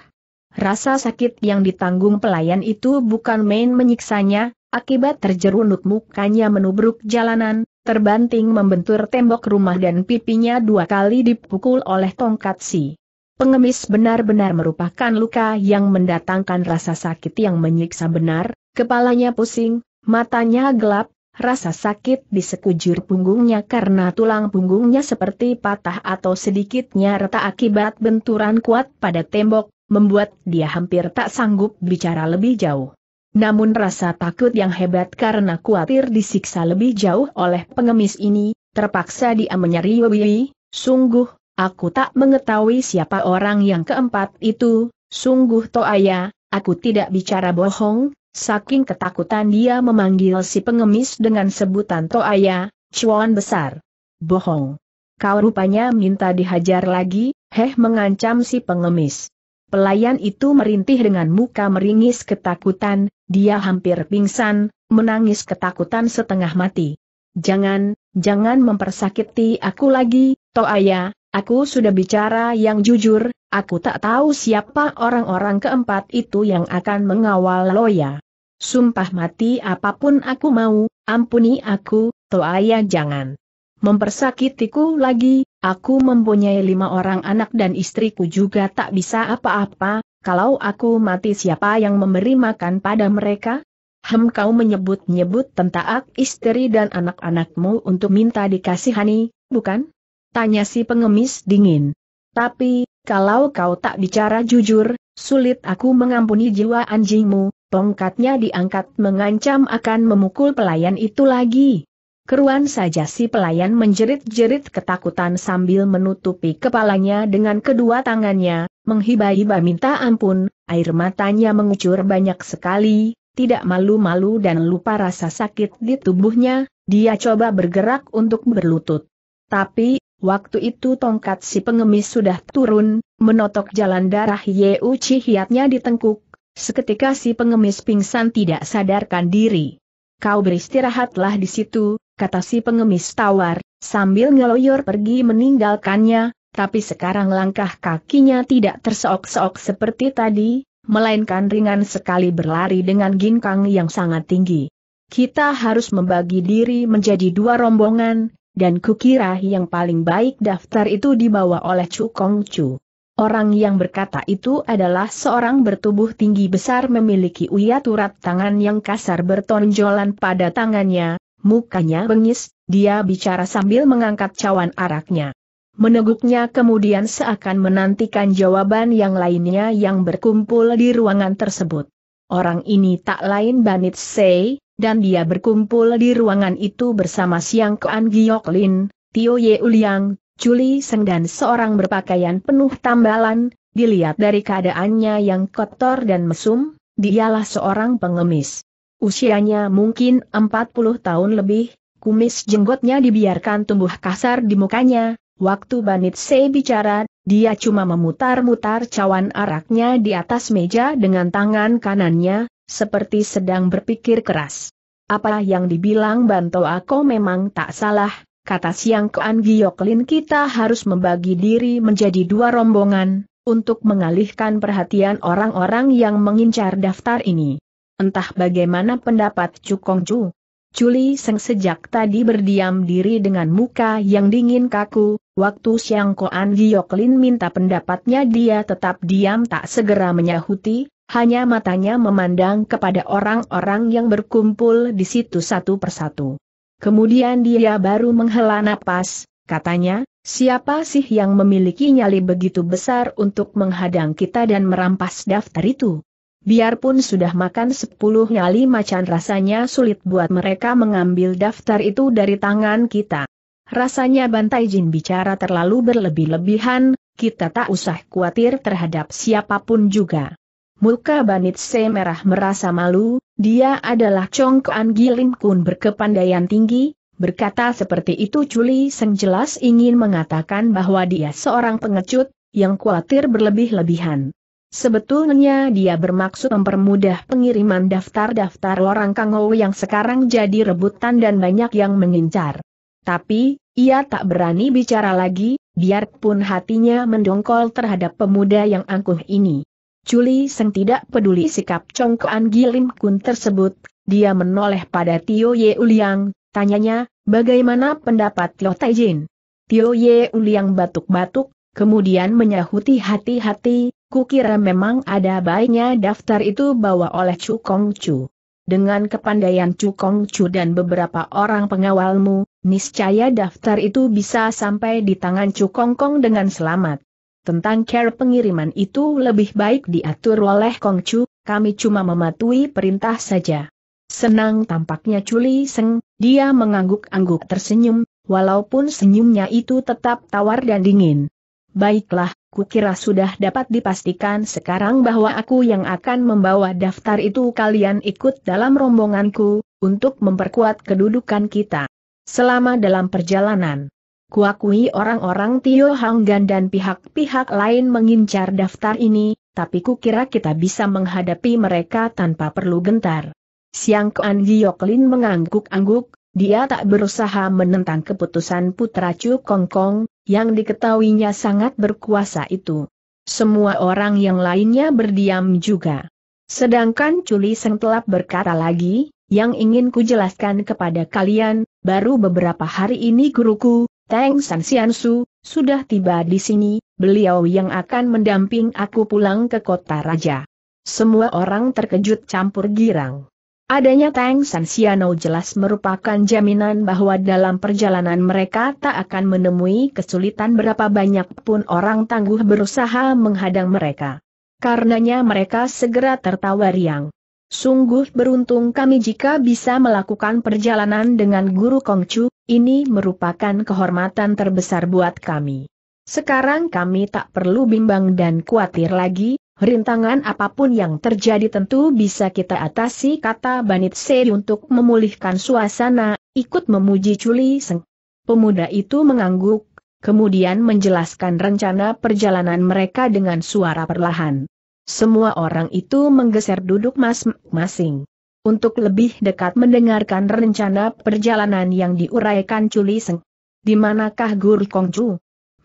Rasa sakit yang ditanggung pelayan itu bukan main menyiksanya, akibat terjerunut mukanya menubruk jalanan, terbanting membentur tembok rumah dan pipinya dua kali dipukul oleh tongkat si. Pengemis benar-benar merupakan luka yang mendatangkan rasa sakit yang menyiksa benar, kepalanya pusing, matanya gelap, rasa sakit di sekujur punggungnya karena tulang punggungnya seperti patah atau sedikitnya retak akibat benturan kuat pada tembok, membuat dia hampir tak sanggup bicara lebih jauh. Namun rasa takut yang hebat karena khawatir disiksa lebih jauh oleh pengemis ini, terpaksa dia wiwi. sungguh, aku tak mengetahui siapa orang yang keempat itu, sungguh toaya, aku tidak bicara bohong, saking ketakutan dia memanggil si pengemis dengan sebutan toaya, cuan besar. Bohong. Kau rupanya minta dihajar lagi, heh mengancam si pengemis. Pelayan itu merintih dengan muka meringis ketakutan, dia hampir pingsan, menangis ketakutan setengah mati. Jangan, jangan mempersakiti aku lagi, Toaya, aku sudah bicara yang jujur, aku tak tahu siapa orang-orang keempat itu yang akan mengawal Loya. Sumpah mati apapun aku mau, ampuni aku, Toaya jangan mempersakitiku lagi, aku mempunyai lima orang anak dan istriku juga tak bisa apa-apa, kalau aku mati siapa yang memberi makan pada mereka? Hem kau menyebut-nyebut tentang istri dan anak-anakmu untuk minta dikasihani, bukan? Tanya si pengemis dingin. Tapi, kalau kau tak bicara jujur, sulit aku mengampuni jiwa anjingmu, tongkatnya diangkat mengancam akan memukul pelayan itu lagi. Keruan saja si pelayan menjerit-jerit ketakutan sambil menutupi kepalanya dengan kedua tangannya, menghiba-hiba minta ampun, air matanya mengucur banyak sekali, tidak malu-malu dan lupa rasa sakit di tubuhnya, dia coba bergerak untuk berlutut. Tapi, waktu itu tongkat si pengemis sudah turun, menotok jalan darah Yeu Cihiatnya di tengkuk, seketika si pengemis pingsan tidak sadarkan diri. Kau beristirahatlah di situ, kata si pengemis tawar, sambil ngeloyor pergi meninggalkannya, tapi sekarang langkah kakinya tidak terseok-seok seperti tadi, melainkan ringan sekali berlari dengan ginkang yang sangat tinggi. Kita harus membagi diri menjadi dua rombongan, dan kukira yang paling baik daftar itu dibawa oleh Chu Kong Chu. Orang yang berkata itu adalah seorang bertubuh tinggi besar memiliki uyat urat tangan yang kasar bertonjolan pada tangannya, Mukanya bengis, dia bicara sambil mengangkat cawan araknya. Meneguknya kemudian seakan menantikan jawaban yang lainnya yang berkumpul di ruangan tersebut. Orang ini tak lain Banit Sei, dan dia berkumpul di ruangan itu bersama Siang Kuan Giok Lin, Tio Ye Uliang, Chuli Seng dan seorang berpakaian penuh tambalan, dilihat dari keadaannya yang kotor dan mesum, dialah seorang pengemis. Usianya mungkin 40 tahun lebih, kumis jenggotnya dibiarkan tumbuh kasar di mukanya, waktu Banit Se bicara, dia cuma memutar-mutar cawan araknya di atas meja dengan tangan kanannya, seperti sedang berpikir keras. Apa yang dibilang Banto Ako memang tak salah, kata Siang Kuan Gioklin kita harus membagi diri menjadi dua rombongan, untuk mengalihkan perhatian orang-orang yang mengincar daftar ini. Entah bagaimana pendapat Chu Kong Chu. Culi Seng sejak tadi berdiam diri dengan muka yang dingin kaku, waktu Siang Koan Giok Lin minta pendapatnya dia tetap diam tak segera menyahuti, hanya matanya memandang kepada orang-orang yang berkumpul di situ satu persatu. Kemudian dia baru menghela napas, katanya, siapa sih yang memiliki nyali begitu besar untuk menghadang kita dan merampas daftar itu? Biarpun sudah makan sepuluh nyali macan rasanya sulit buat mereka mengambil daftar itu dari tangan kita. Rasanya Bantai Jin bicara terlalu berlebih-lebihan, kita tak usah khawatir terhadap siapapun juga. Muka Banit Se merah merasa malu, dia adalah Congkoan Gilin Kun berkepandaian tinggi, berkata seperti itu Culi Seng jelas ingin mengatakan bahwa dia seorang pengecut, yang khawatir berlebih-lebihan. Sebetulnya dia bermaksud mempermudah pengiriman daftar-daftar orang Kangou yang sekarang jadi rebutan dan banyak yang mengincar. Tapi, ia tak berani bicara lagi, biarpun hatinya mendongkol terhadap pemuda yang angkuh ini. Culi Seng tidak peduli sikap congkoan Gilim Kun tersebut, dia menoleh pada Tio Ye Uliang, tanyanya, bagaimana pendapat Lo Taijin? Tio Ye Uliang batuk-batuk, kemudian menyahuti hati-hati, kukira memang ada baiknya daftar itu bawa oleh Chu Kong Chu. Dengan kepandaian Chu Kong Chu dan beberapa orang pengawalmu, niscaya daftar itu bisa sampai di tangan Chu Kong Kong dengan selamat. Tentang care pengiriman itu lebih baik diatur oleh Kong Chu, kami cuma mematuhi perintah saja. Senang tampaknya Culi Seng, dia mengangguk-angguk tersenyum, walaupun senyumnya itu tetap tawar dan dingin. Baiklah, kukira sudah dapat dipastikan sekarang bahwa aku yang akan membawa daftar itu kalian ikut dalam rombonganku, untuk memperkuat kedudukan kita. Selama dalam perjalanan, kuakui orang-orang Tio Hanggan dan pihak-pihak lain mengincar daftar ini, tapi kukira kita bisa menghadapi mereka tanpa perlu gentar. Siang Kuan Gioklin mengangguk-angguk, dia tak berusaha menentang keputusan putra Chu Kongkong, yang diketahuinya sangat berkuasa itu. Semua orang yang lainnya berdiam juga. Sedangkan Culi Seng telah berkata lagi, yang ingin kujelaskan kepada kalian, baru beberapa hari ini guruku, Teng San Siansu, sudah tiba di sini, beliau yang akan mendamping aku pulang ke kota raja. Semua orang terkejut campur girang. Adanya Tang San Siano jelas merupakan jaminan bahwa dalam perjalanan mereka tak akan menemui kesulitan berapa banyak pun orang tangguh berusaha menghadang mereka. Karenanya mereka segera tertawa riang. Sungguh beruntung kami jika bisa melakukan perjalanan dengan Guru Kongcu, ini merupakan kehormatan terbesar buat kami. Sekarang kami tak perlu bimbang dan khawatir lagi, Rintangan apapun yang terjadi tentu bisa kita atasi kata Banit Seri untuk memulihkan suasana, ikut memuji Culi Seng. Pemuda itu mengangguk, kemudian menjelaskan rencana perjalanan mereka dengan suara perlahan. Semua orang itu menggeser duduk masing-masing. Untuk lebih dekat mendengarkan rencana perjalanan yang diuraikan Culi Seng. Di manakah Gur Kongju?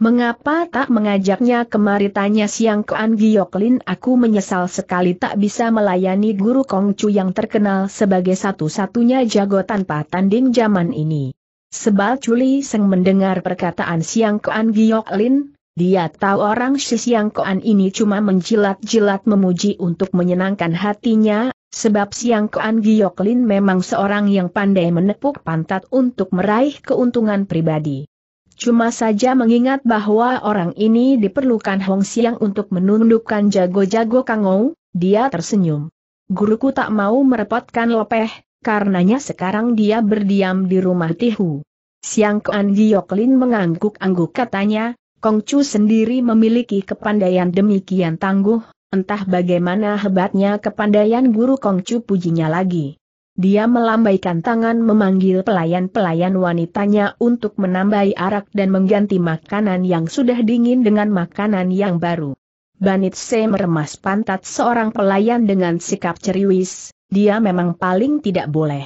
Mengapa tak mengajaknya kemari tanya siang ke An Giyoklin aku menyesal sekali tak bisa melayani guru Kong Chu yang terkenal sebagai satu-satunya jago tanpa tanding zaman ini. Sebal Culi Seng mendengar perkataan Siang An Giok Lin, dia tahu orang si Siang Koan ini cuma menjilat-jilat memuji untuk menyenangkan hatinya, sebab Siang Koan Giok Lin memang seorang yang pandai menepuk pantat untuk meraih keuntungan pribadi. Cuma saja mengingat bahwa orang ini diperlukan Hong Xiang untuk menundukkan jago-jago Kangou, dia tersenyum. Guruku tak mau merepotkan Lopeh, karenanya sekarang dia berdiam di rumah Tihu. Siang Kean Gioklin mengangguk-angguk katanya, Kong Chu sendiri memiliki kepandaian demikian tangguh, entah bagaimana hebatnya kepandaian guru Kong Chu pujinya lagi. Dia melambaikan tangan memanggil pelayan-pelayan wanitanya untuk menambah arak dan mengganti makanan yang sudah dingin dengan makanan yang baru. Banit Banitse meremas pantat seorang pelayan dengan sikap ceriwis, dia memang paling tidak boleh.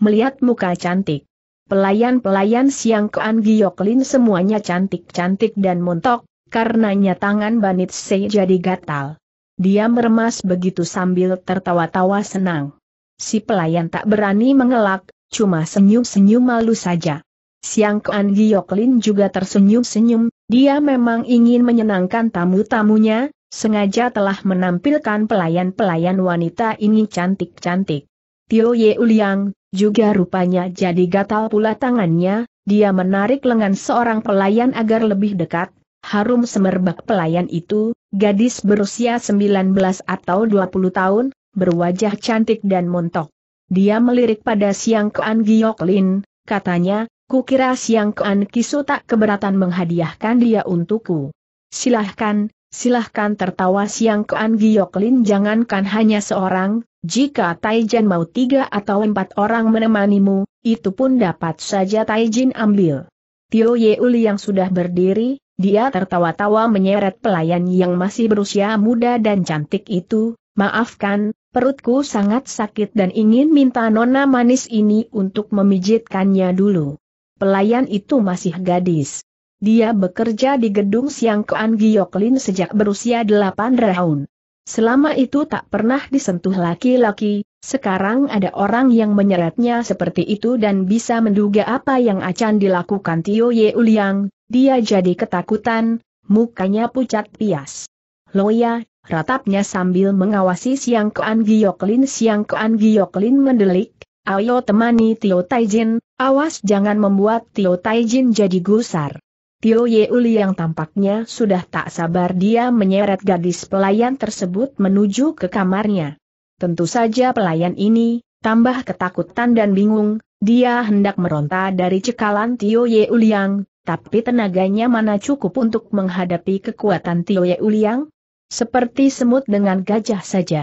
Melihat muka cantik. Pelayan-pelayan siang Koan Gyoklin semuanya cantik-cantik dan montok, karenanya tangan Banit Banitse jadi gatal. Dia meremas begitu sambil tertawa-tawa senang. Si pelayan tak berani mengelak, cuma senyum-senyum malu saja. Siang Kuan Gioklin juga tersenyum-senyum, dia memang ingin menyenangkan tamu-tamunya, sengaja telah menampilkan pelayan-pelayan wanita ini cantik-cantik. Tio Ye Uliang, juga rupanya jadi gatal pula tangannya, dia menarik lengan seorang pelayan agar lebih dekat, harum semerbak pelayan itu, gadis berusia 19 atau 20 tahun, berwajah cantik dan montok. Dia melirik pada Siang Kean Giok Lin, katanya, kukira Siang Kean Kisu tak keberatan menghadiahkan dia untukku. Silahkan, silahkan tertawa Siang Kean Giok Lin jangankan hanya seorang, jika Taijin mau tiga atau empat orang menemanimu, itu pun dapat saja Taijin ambil. Tio Yeuli yang sudah berdiri, dia tertawa-tawa menyeret pelayan yang masih berusia muda dan cantik itu, maafkan, Perutku sangat sakit dan ingin minta nona manis ini untuk memijitkannya dulu. Pelayan itu masih gadis. Dia bekerja di gedung siang Kean Gioklin sejak berusia 8 tahun. Selama itu tak pernah disentuh laki-laki, sekarang ada orang yang menyeretnya seperti itu dan bisa menduga apa yang akan dilakukan Tio Ye Uliang, dia jadi ketakutan, mukanya pucat pias. Loya, Ratapnya sambil mengawasi Siang Koan Gioklin Siang Koan Gioklin mendelik, ayo temani Tio Taijin, awas jangan membuat Tio Taijin jadi gusar. Tio Yeuli yang tampaknya sudah tak sabar dia menyeret gadis pelayan tersebut menuju ke kamarnya. Tentu saja pelayan ini, tambah ketakutan dan bingung, dia hendak meronta dari cekalan Tio Ye Uliang, tapi tenaganya mana cukup untuk menghadapi kekuatan Tio Ye Uliang? seperti semut dengan gajah saja.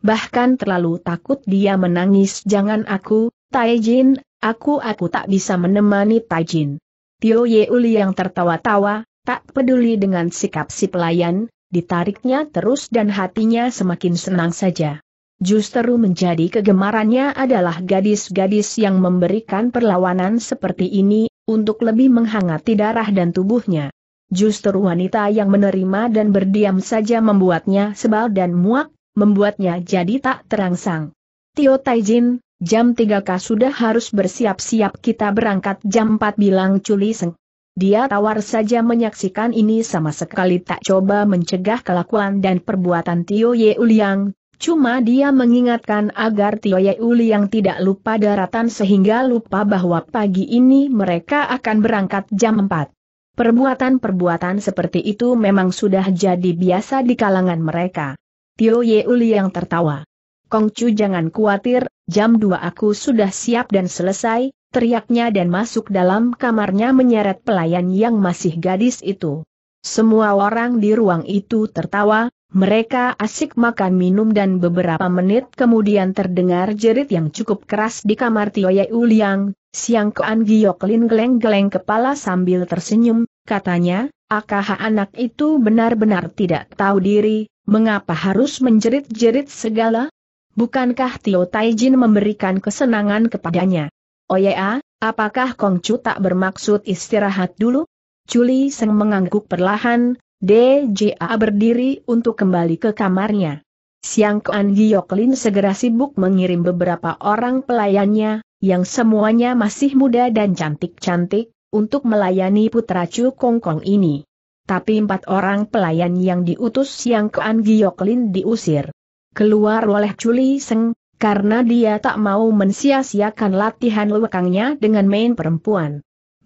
Bahkan terlalu takut dia menangis jangan aku, Taijin, aku aku tak bisa menemani Taijin. Tio Yeuli yang tertawa-tawa, tak peduli dengan sikap si pelayan, ditariknya terus dan hatinya semakin senang saja. Justru menjadi kegemarannya adalah gadis-gadis yang memberikan perlawanan seperti ini, untuk lebih menghangati darah dan tubuhnya. Justru wanita yang menerima dan berdiam saja membuatnya sebal dan muak, membuatnya jadi tak terangsang. Tio Taijin, jam 3 k sudah harus bersiap-siap kita berangkat jam 4 bilang Culi Seng. Dia tawar saja menyaksikan ini sama sekali tak coba mencegah kelakuan dan perbuatan Tio Ye Uliang, cuma dia mengingatkan agar Tio Ye Uliang tidak lupa daratan sehingga lupa bahwa pagi ini mereka akan berangkat jam 4. Perbuatan-perbuatan seperti itu memang sudah jadi biasa di kalangan mereka. Tio Uli yang tertawa. Kong Chu jangan khawatir, jam 2 aku sudah siap dan selesai, teriaknya dan masuk dalam kamarnya menyeret pelayan yang masih gadis itu. Semua orang di ruang itu tertawa, mereka asik makan minum dan beberapa menit kemudian terdengar jerit yang cukup keras di kamar Tio Ye Uliang, Siang Koan Giok Lin geleng-geleng kepala sambil tersenyum, katanya, akah anak itu benar-benar tidak tahu diri, mengapa harus menjerit-jerit segala? Bukankah Tio Taijin memberikan kesenangan kepadanya? Oh ya, apakah Kongcu tak bermaksud istirahat dulu? Culi Seng mengangguk perlahan, DJA berdiri untuk kembali ke kamarnya. Siang Kuan Gioklin segera sibuk mengirim beberapa orang pelayannya, yang semuanya masih muda dan cantik-cantik, untuk melayani putra Chu Kong Kong ini. Tapi empat orang pelayan yang diutus Siang Kuan Gioklin diusir. Keluar oleh Chuli Seng, karena dia tak mau mensia-siakan latihan lekangnya dengan main perempuan.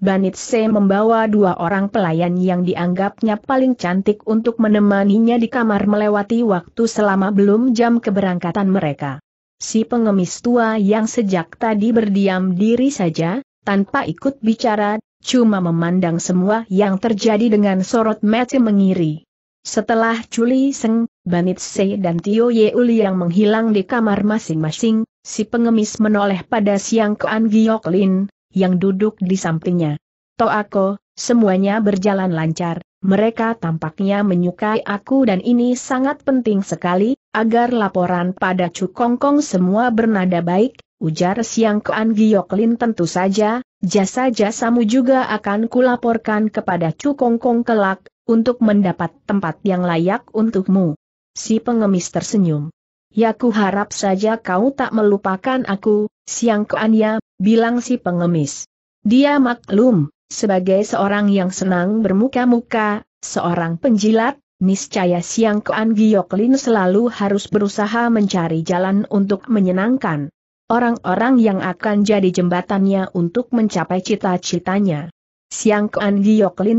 Banitse membawa dua orang pelayan yang dianggapnya paling cantik untuk menemaninya di kamar melewati waktu selama belum jam keberangkatan mereka. Si pengemis tua yang sejak tadi berdiam diri saja, tanpa ikut bicara, cuma memandang semua yang terjadi dengan sorot mata mengiri. Setelah Culi Seng, Banit Se dan Tio Uli yang menghilang di kamar masing-masing, si pengemis menoleh pada Siang ke Giok Lin, yang duduk di sampingnya. aku, semuanya berjalan lancar, mereka tampaknya menyukai aku dan ini sangat penting sekali, agar laporan pada Cukongkong semua bernada baik, ujar Siang Kean Gioklin tentu saja, jasa-jasamu juga akan kulaporkan kepada Cukongkong kelak, untuk mendapat tempat yang layak untukmu. Si pengemis tersenyum ya ku harap saja kau tak melupakan aku, siang keanya, bilang si pengemis. Dia maklum, sebagai seorang yang senang bermuka-muka, seorang penjilat, niscaya Siang Koan selalu harus berusaha mencari jalan untuk menyenangkan orang-orang yang akan jadi jembatannya untuk mencapai cita-citanya. Siang Kuan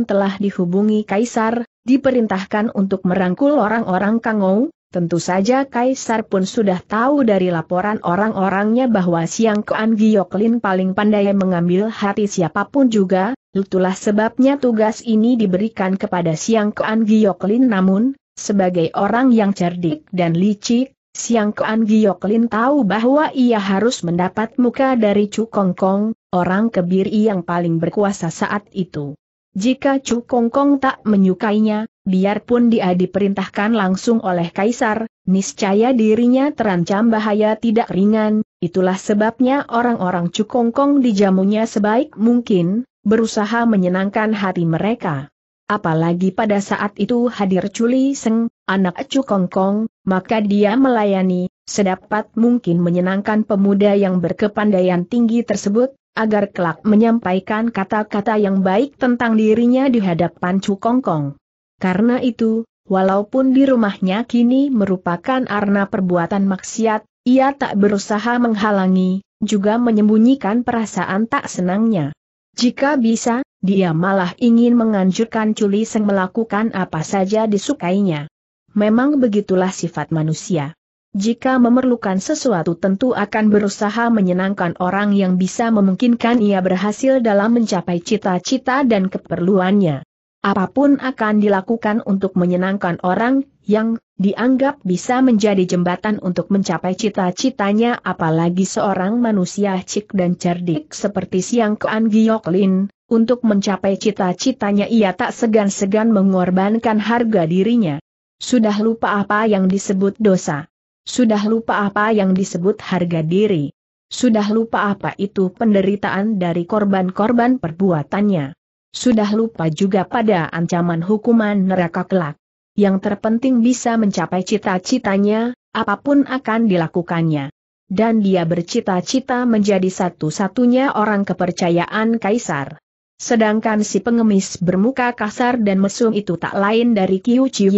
telah dihubungi Kaisar, diperintahkan untuk merangkul orang-orang Kangou, Tentu saja Kaisar pun sudah tahu dari laporan orang-orangnya bahwa Siang Koan Gioklin paling pandai mengambil hati siapapun juga, itulah sebabnya tugas ini diberikan kepada Siang Koan Gioklin namun, sebagai orang yang cerdik dan licik, Siang Koan Gioklin tahu bahwa ia harus mendapat muka dari Chu Kong Kong, orang kebiri yang paling berkuasa saat itu. Jika Chu Kong tak menyukainya, biarpun dia diperintahkan langsung oleh Kaisar, niscaya dirinya terancam bahaya tidak ringan, itulah sebabnya orang-orang Chu Kong dijamunya sebaik mungkin, berusaha menyenangkan hati mereka. Apalagi pada saat itu hadir Culi Seng, anak Chu Kong, maka dia melayani, sedapat mungkin menyenangkan pemuda yang berkepandaian tinggi tersebut, agar kelak menyampaikan kata-kata yang baik tentang dirinya di hadapan Chu Kongkong. Karena itu, walaupun di rumahnya kini merupakan arna perbuatan maksiat, ia tak berusaha menghalangi, juga menyembunyikan perasaan tak senangnya. Jika bisa, dia malah ingin menganjurkan Culi Seng melakukan apa saja disukainya. Memang begitulah sifat manusia. Jika memerlukan sesuatu tentu akan berusaha menyenangkan orang yang bisa memungkinkan ia berhasil dalam mencapai cita-cita dan keperluannya. Apapun akan dilakukan untuk menyenangkan orang yang dianggap bisa menjadi jembatan untuk mencapai cita-citanya apalagi seorang manusia cik dan cerdik seperti Siang Kean Giok Lin, untuk mencapai cita-citanya ia tak segan-segan mengorbankan harga dirinya. Sudah lupa apa yang disebut dosa. Sudah lupa apa yang disebut harga diri. Sudah lupa apa itu penderitaan dari korban-korban perbuatannya. Sudah lupa juga pada ancaman hukuman neraka kelak. Yang terpenting bisa mencapai cita-citanya, apapun akan dilakukannya. Dan dia bercita-cita menjadi satu-satunya orang kepercayaan kaisar. Sedangkan si pengemis bermuka kasar dan mesum itu tak lain dari Kyu Chiu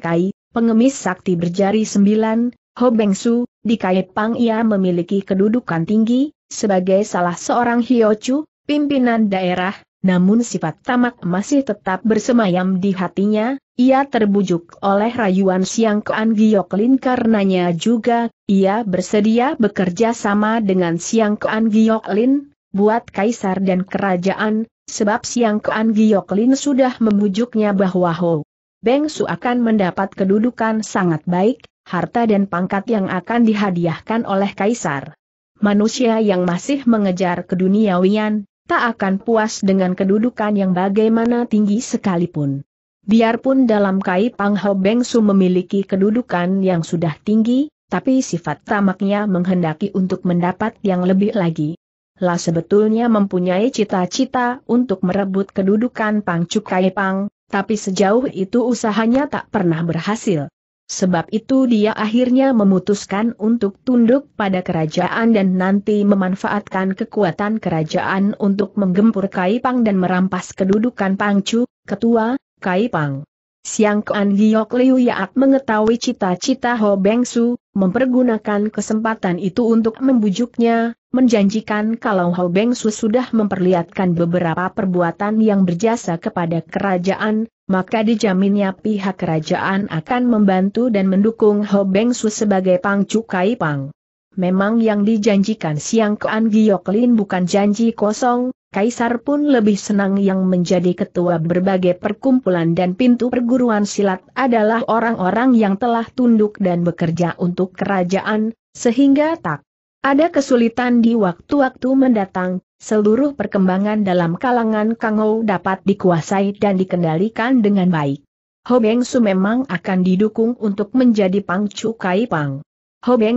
Kai, pengemis sakti berjari sembilan, Ho Beng Su, di Kaipang ia memiliki kedudukan tinggi, sebagai salah seorang Hiochu, pimpinan daerah, namun sifat tamak masih tetap bersemayam di hatinya, ia terbujuk oleh rayuan Siang Kean Lin karenanya juga, ia bersedia bekerja sama dengan Siang Kean Lin, buat kaisar dan kerajaan, sebab Siang Kean Lin sudah membujuknya bahwa Ho Beng Su akan mendapat kedudukan sangat baik, harta dan pangkat yang akan dihadiahkan oleh kaisar. Manusia yang masih mengejar keduniawian, tak akan puas dengan kedudukan yang bagaimana tinggi sekalipun. Biarpun dalam Kai Pang Ho Beng Su memiliki kedudukan yang sudah tinggi, tapi sifat tamaknya menghendaki untuk mendapat yang lebih lagi. Lah sebetulnya mempunyai cita-cita untuk merebut kedudukan Pang Kai Pang, tapi sejauh itu usahanya tak pernah berhasil. Sebab itu dia akhirnya memutuskan untuk tunduk pada kerajaan dan nanti memanfaatkan kekuatan kerajaan untuk menggempur Kaipang dan merampas kedudukan Pangcu, ketua, Kaipang. Siang Kuan Giok Liu Yaak mengetahui cita-cita Ho Beng Su, mempergunakan kesempatan itu untuk membujuknya, menjanjikan kalau Ho Beng Su sudah memperlihatkan beberapa perbuatan yang berjasa kepada kerajaan, maka dijaminnya pihak kerajaan akan membantu dan mendukung Ho Beng Su sebagai Pang Cukai Pang. Memang yang dijanjikan Siang Kean Lin bukan janji kosong, Kaisar pun lebih senang yang menjadi ketua berbagai perkumpulan dan pintu perguruan silat adalah orang-orang yang telah tunduk dan bekerja untuk kerajaan, sehingga tak ada kesulitan di waktu-waktu mendatang, seluruh perkembangan dalam kalangan Kangou dapat dikuasai dan dikendalikan dengan baik. Beng Su memang akan didukung untuk menjadi Pangcu Kai Pang.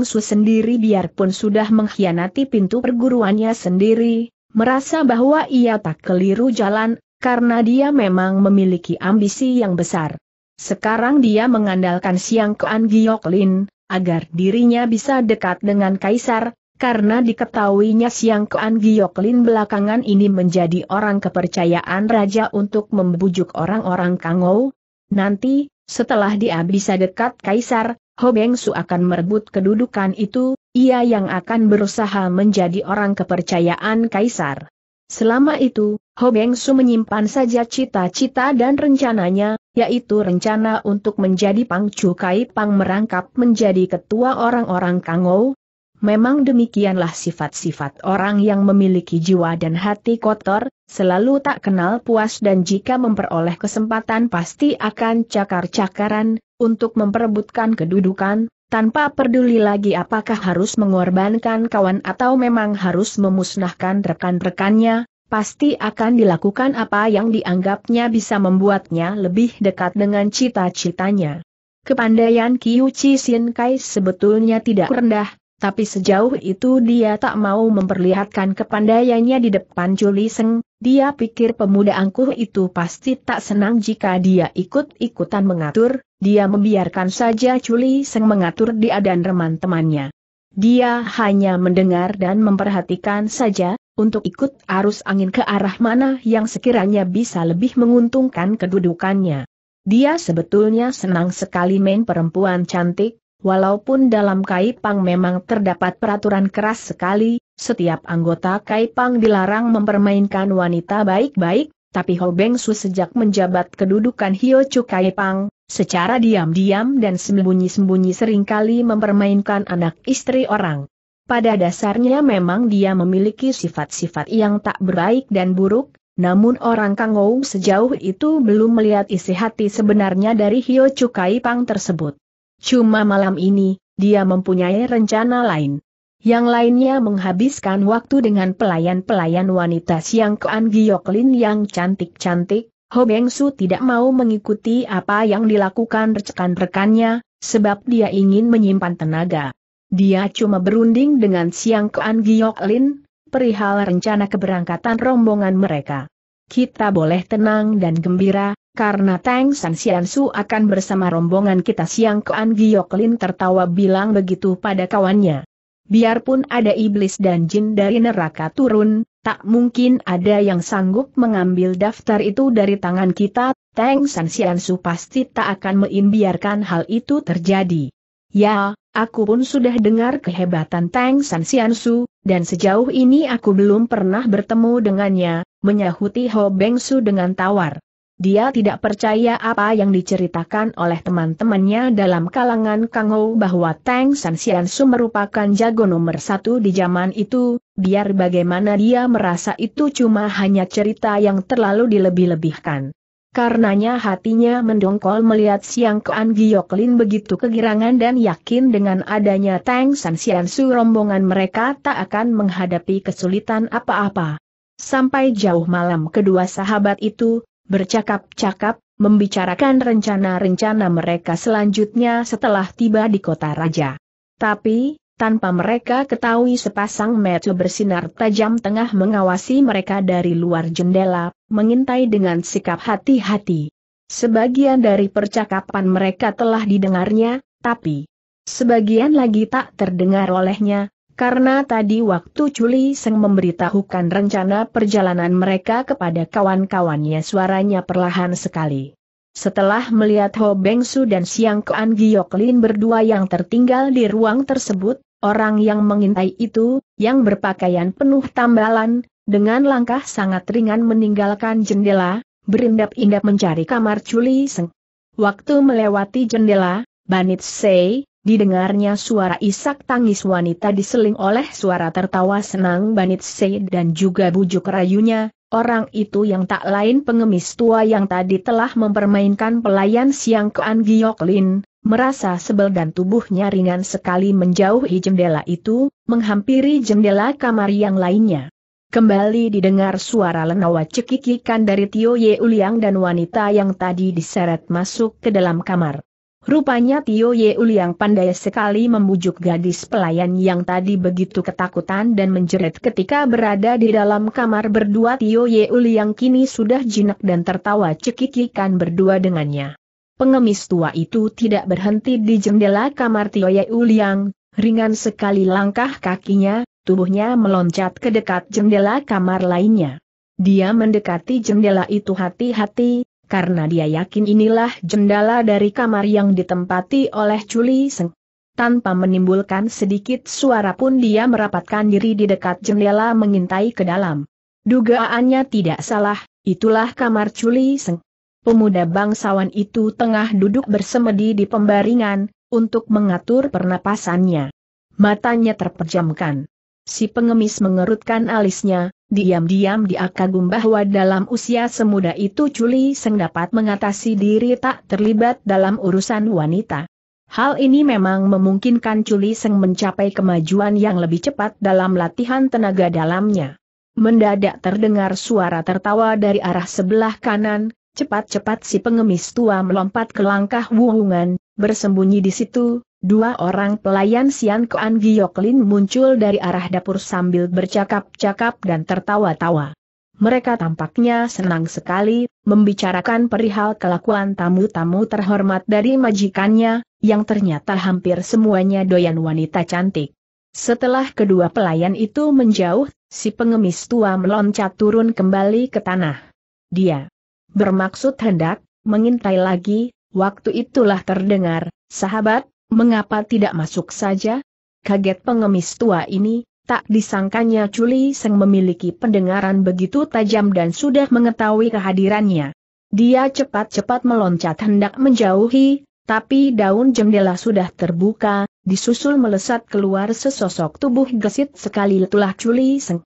Su sendiri biarpun sudah mengkhianati pintu perguruannya sendiri, merasa bahwa ia tak keliru jalan, karena dia memang memiliki ambisi yang besar. Sekarang dia mengandalkan Siang Kuan Giok Lin, agar dirinya bisa dekat dengan Kaisar, karena diketahuinya Siang Kuan Gioklin belakangan ini menjadi orang kepercayaan raja untuk membujuk orang-orang Kangou. Nanti, setelah dia bisa dekat kaisar, Hobeng Su akan merebut kedudukan itu, ia yang akan berusaha menjadi orang kepercayaan kaisar. Selama itu, Hobeng Su menyimpan saja cita-cita dan rencananya, yaitu rencana untuk menjadi Pangcu Kai Pang merangkap menjadi ketua orang-orang Kangou, Memang demikianlah sifat-sifat orang yang memiliki jiwa dan hati kotor, selalu tak kenal puas dan jika memperoleh kesempatan pasti akan cakar-cakaran, untuk memperebutkan kedudukan, tanpa peduli lagi apakah harus mengorbankan kawan atau memang harus memusnahkan rekan-rekannya, pasti akan dilakukan apa yang dianggapnya bisa membuatnya lebih dekat dengan cita-citanya. Kepandaian Kiyuchi Chi sebetulnya tidak rendah, tapi sejauh itu dia tak mau memperlihatkan kepandaiannya di depan Juli Seng, dia pikir pemuda angkuh itu pasti tak senang jika dia ikut-ikutan mengatur, dia membiarkan saja Juli Seng mengatur dia dan reman temannya. Dia hanya mendengar dan memperhatikan saja, untuk ikut arus angin ke arah mana yang sekiranya bisa lebih menguntungkan kedudukannya. Dia sebetulnya senang sekali main perempuan cantik, Walaupun dalam Kaipang memang terdapat peraturan keras sekali, setiap anggota Kaipang dilarang mempermainkan wanita baik-baik, tapi Ho Beng Su sejak menjabat kedudukan Hio Chu Kaipang, secara diam-diam dan sembunyi-sembunyi seringkali mempermainkan anak istri orang. Pada dasarnya memang dia memiliki sifat-sifat yang tak berbaik dan buruk, namun orang Kangou sejauh itu belum melihat isi hati sebenarnya dari Hio Chu Kaipang tersebut. Cuma malam ini, dia mempunyai rencana lain. Yang lainnya menghabiskan waktu dengan pelayan-pelayan wanita Siang Kean Gyoklin yang cantik-cantik, Ho Beng Su tidak mau mengikuti apa yang dilakukan rekan-rekannya, sebab dia ingin menyimpan tenaga. Dia cuma berunding dengan Siang Kean Gyoklin, perihal rencana keberangkatan rombongan mereka. Kita boleh tenang dan gembira, karena Tang San Xian Su akan bersama rombongan kita siang Koan Giok tertawa bilang begitu pada kawannya. Biarpun ada iblis dan jin dari neraka turun, tak mungkin ada yang sanggup mengambil daftar itu dari tangan kita, Tang San Xian Su pasti tak akan membiarkan hal itu terjadi. Ya, aku pun sudah dengar kehebatan Tang San Xian Su, dan sejauh ini aku belum pernah bertemu dengannya, menyahuti Ho Beng Su dengan tawar. Dia tidak percaya apa yang diceritakan oleh teman-temannya dalam kalangan Kang bahwa Tang San Xian Su merupakan jago nomor satu di zaman itu, biar bagaimana dia merasa itu cuma hanya cerita yang terlalu dilebih-lebihkan. Karenanya hatinya mendongkol melihat Siang Kean Gyoklin begitu kegirangan dan yakin dengan adanya Tang San Xian Su rombongan mereka tak akan menghadapi kesulitan apa-apa. Sampai jauh malam kedua sahabat itu, bercakap-cakap, membicarakan rencana-rencana mereka selanjutnya setelah tiba di kota raja. Tapi, tanpa mereka ketahui sepasang mata bersinar tajam tengah mengawasi mereka dari luar jendela, mengintai dengan sikap hati-hati. Sebagian dari percakapan mereka telah didengarnya, tapi sebagian lagi tak terdengar olehnya, karena tadi waktu Culi Seng memberitahukan rencana perjalanan mereka kepada kawan-kawannya suaranya perlahan sekali. Setelah melihat Ho Beng Su dan Siang Kuan Giok Lin berdua yang tertinggal di ruang tersebut, orang yang mengintai itu, yang berpakaian penuh tambalan, dengan langkah sangat ringan meninggalkan jendela, berindap-indap mencari kamar Culi Seng. Waktu melewati jendela, Banit Sei, Didengarnya suara isak tangis wanita diseling oleh suara tertawa senang Banit Se dan juga bujuk rayunya, orang itu yang tak lain pengemis tua yang tadi telah mempermainkan pelayan siang ke Giok Lin, merasa sebel dan tubuhnya ringan sekali menjauhi jendela itu, menghampiri jendela kamar yang lainnya. Kembali didengar suara lenawa cekikikan dari Tio Ye Uliang dan wanita yang tadi diseret masuk ke dalam kamar. Rupanya Tio Yeul yang pandai sekali membujuk gadis pelayan yang tadi begitu ketakutan dan menjerit ketika berada di dalam kamar berdua Tio Yeul yang kini sudah jinak dan tertawa cekikikan berdua dengannya. Pengemis tua itu tidak berhenti di jendela kamar Tio Yeul yang, ringan sekali langkah kakinya, tubuhnya meloncat ke dekat jendela kamar lainnya. Dia mendekati jendela itu hati-hati, karena dia yakin inilah jendela dari kamar yang ditempati oleh Culi Seng. Tanpa menimbulkan sedikit suara pun dia merapatkan diri di dekat jendela mengintai ke dalam. Dugaannya tidak salah, itulah kamar Culi Seng. Pemuda bangsawan itu tengah duduk bersemedi di pembaringan, untuk mengatur pernapasannya. Matanya terpejamkan. Si pengemis mengerutkan alisnya, diam-diam dia kagum bahwa dalam usia semuda itu Culi Seng dapat mengatasi diri tak terlibat dalam urusan wanita. Hal ini memang memungkinkan Culi Seng mencapai kemajuan yang lebih cepat dalam latihan tenaga dalamnya. Mendadak terdengar suara tertawa dari arah sebelah kanan, cepat-cepat si pengemis tua melompat ke langkah wuhungan, bersembunyi di situ, Dua orang pelayan Sian Kuan Gyoklin muncul dari arah dapur sambil bercakap-cakap dan tertawa-tawa. Mereka tampaknya senang sekali, membicarakan perihal kelakuan tamu-tamu terhormat dari majikannya, yang ternyata hampir semuanya doyan wanita cantik. Setelah kedua pelayan itu menjauh, si pengemis tua meloncat turun kembali ke tanah. Dia bermaksud hendak mengintai lagi, waktu itulah terdengar, sahabat, mengapa tidak masuk saja? Kaget pengemis tua ini, tak disangkanya Culi Seng memiliki pendengaran begitu tajam dan sudah mengetahui kehadirannya. Dia cepat-cepat meloncat hendak menjauhi, tapi daun jendela sudah terbuka, disusul melesat keluar sesosok tubuh gesit sekali itulah Culi Seng.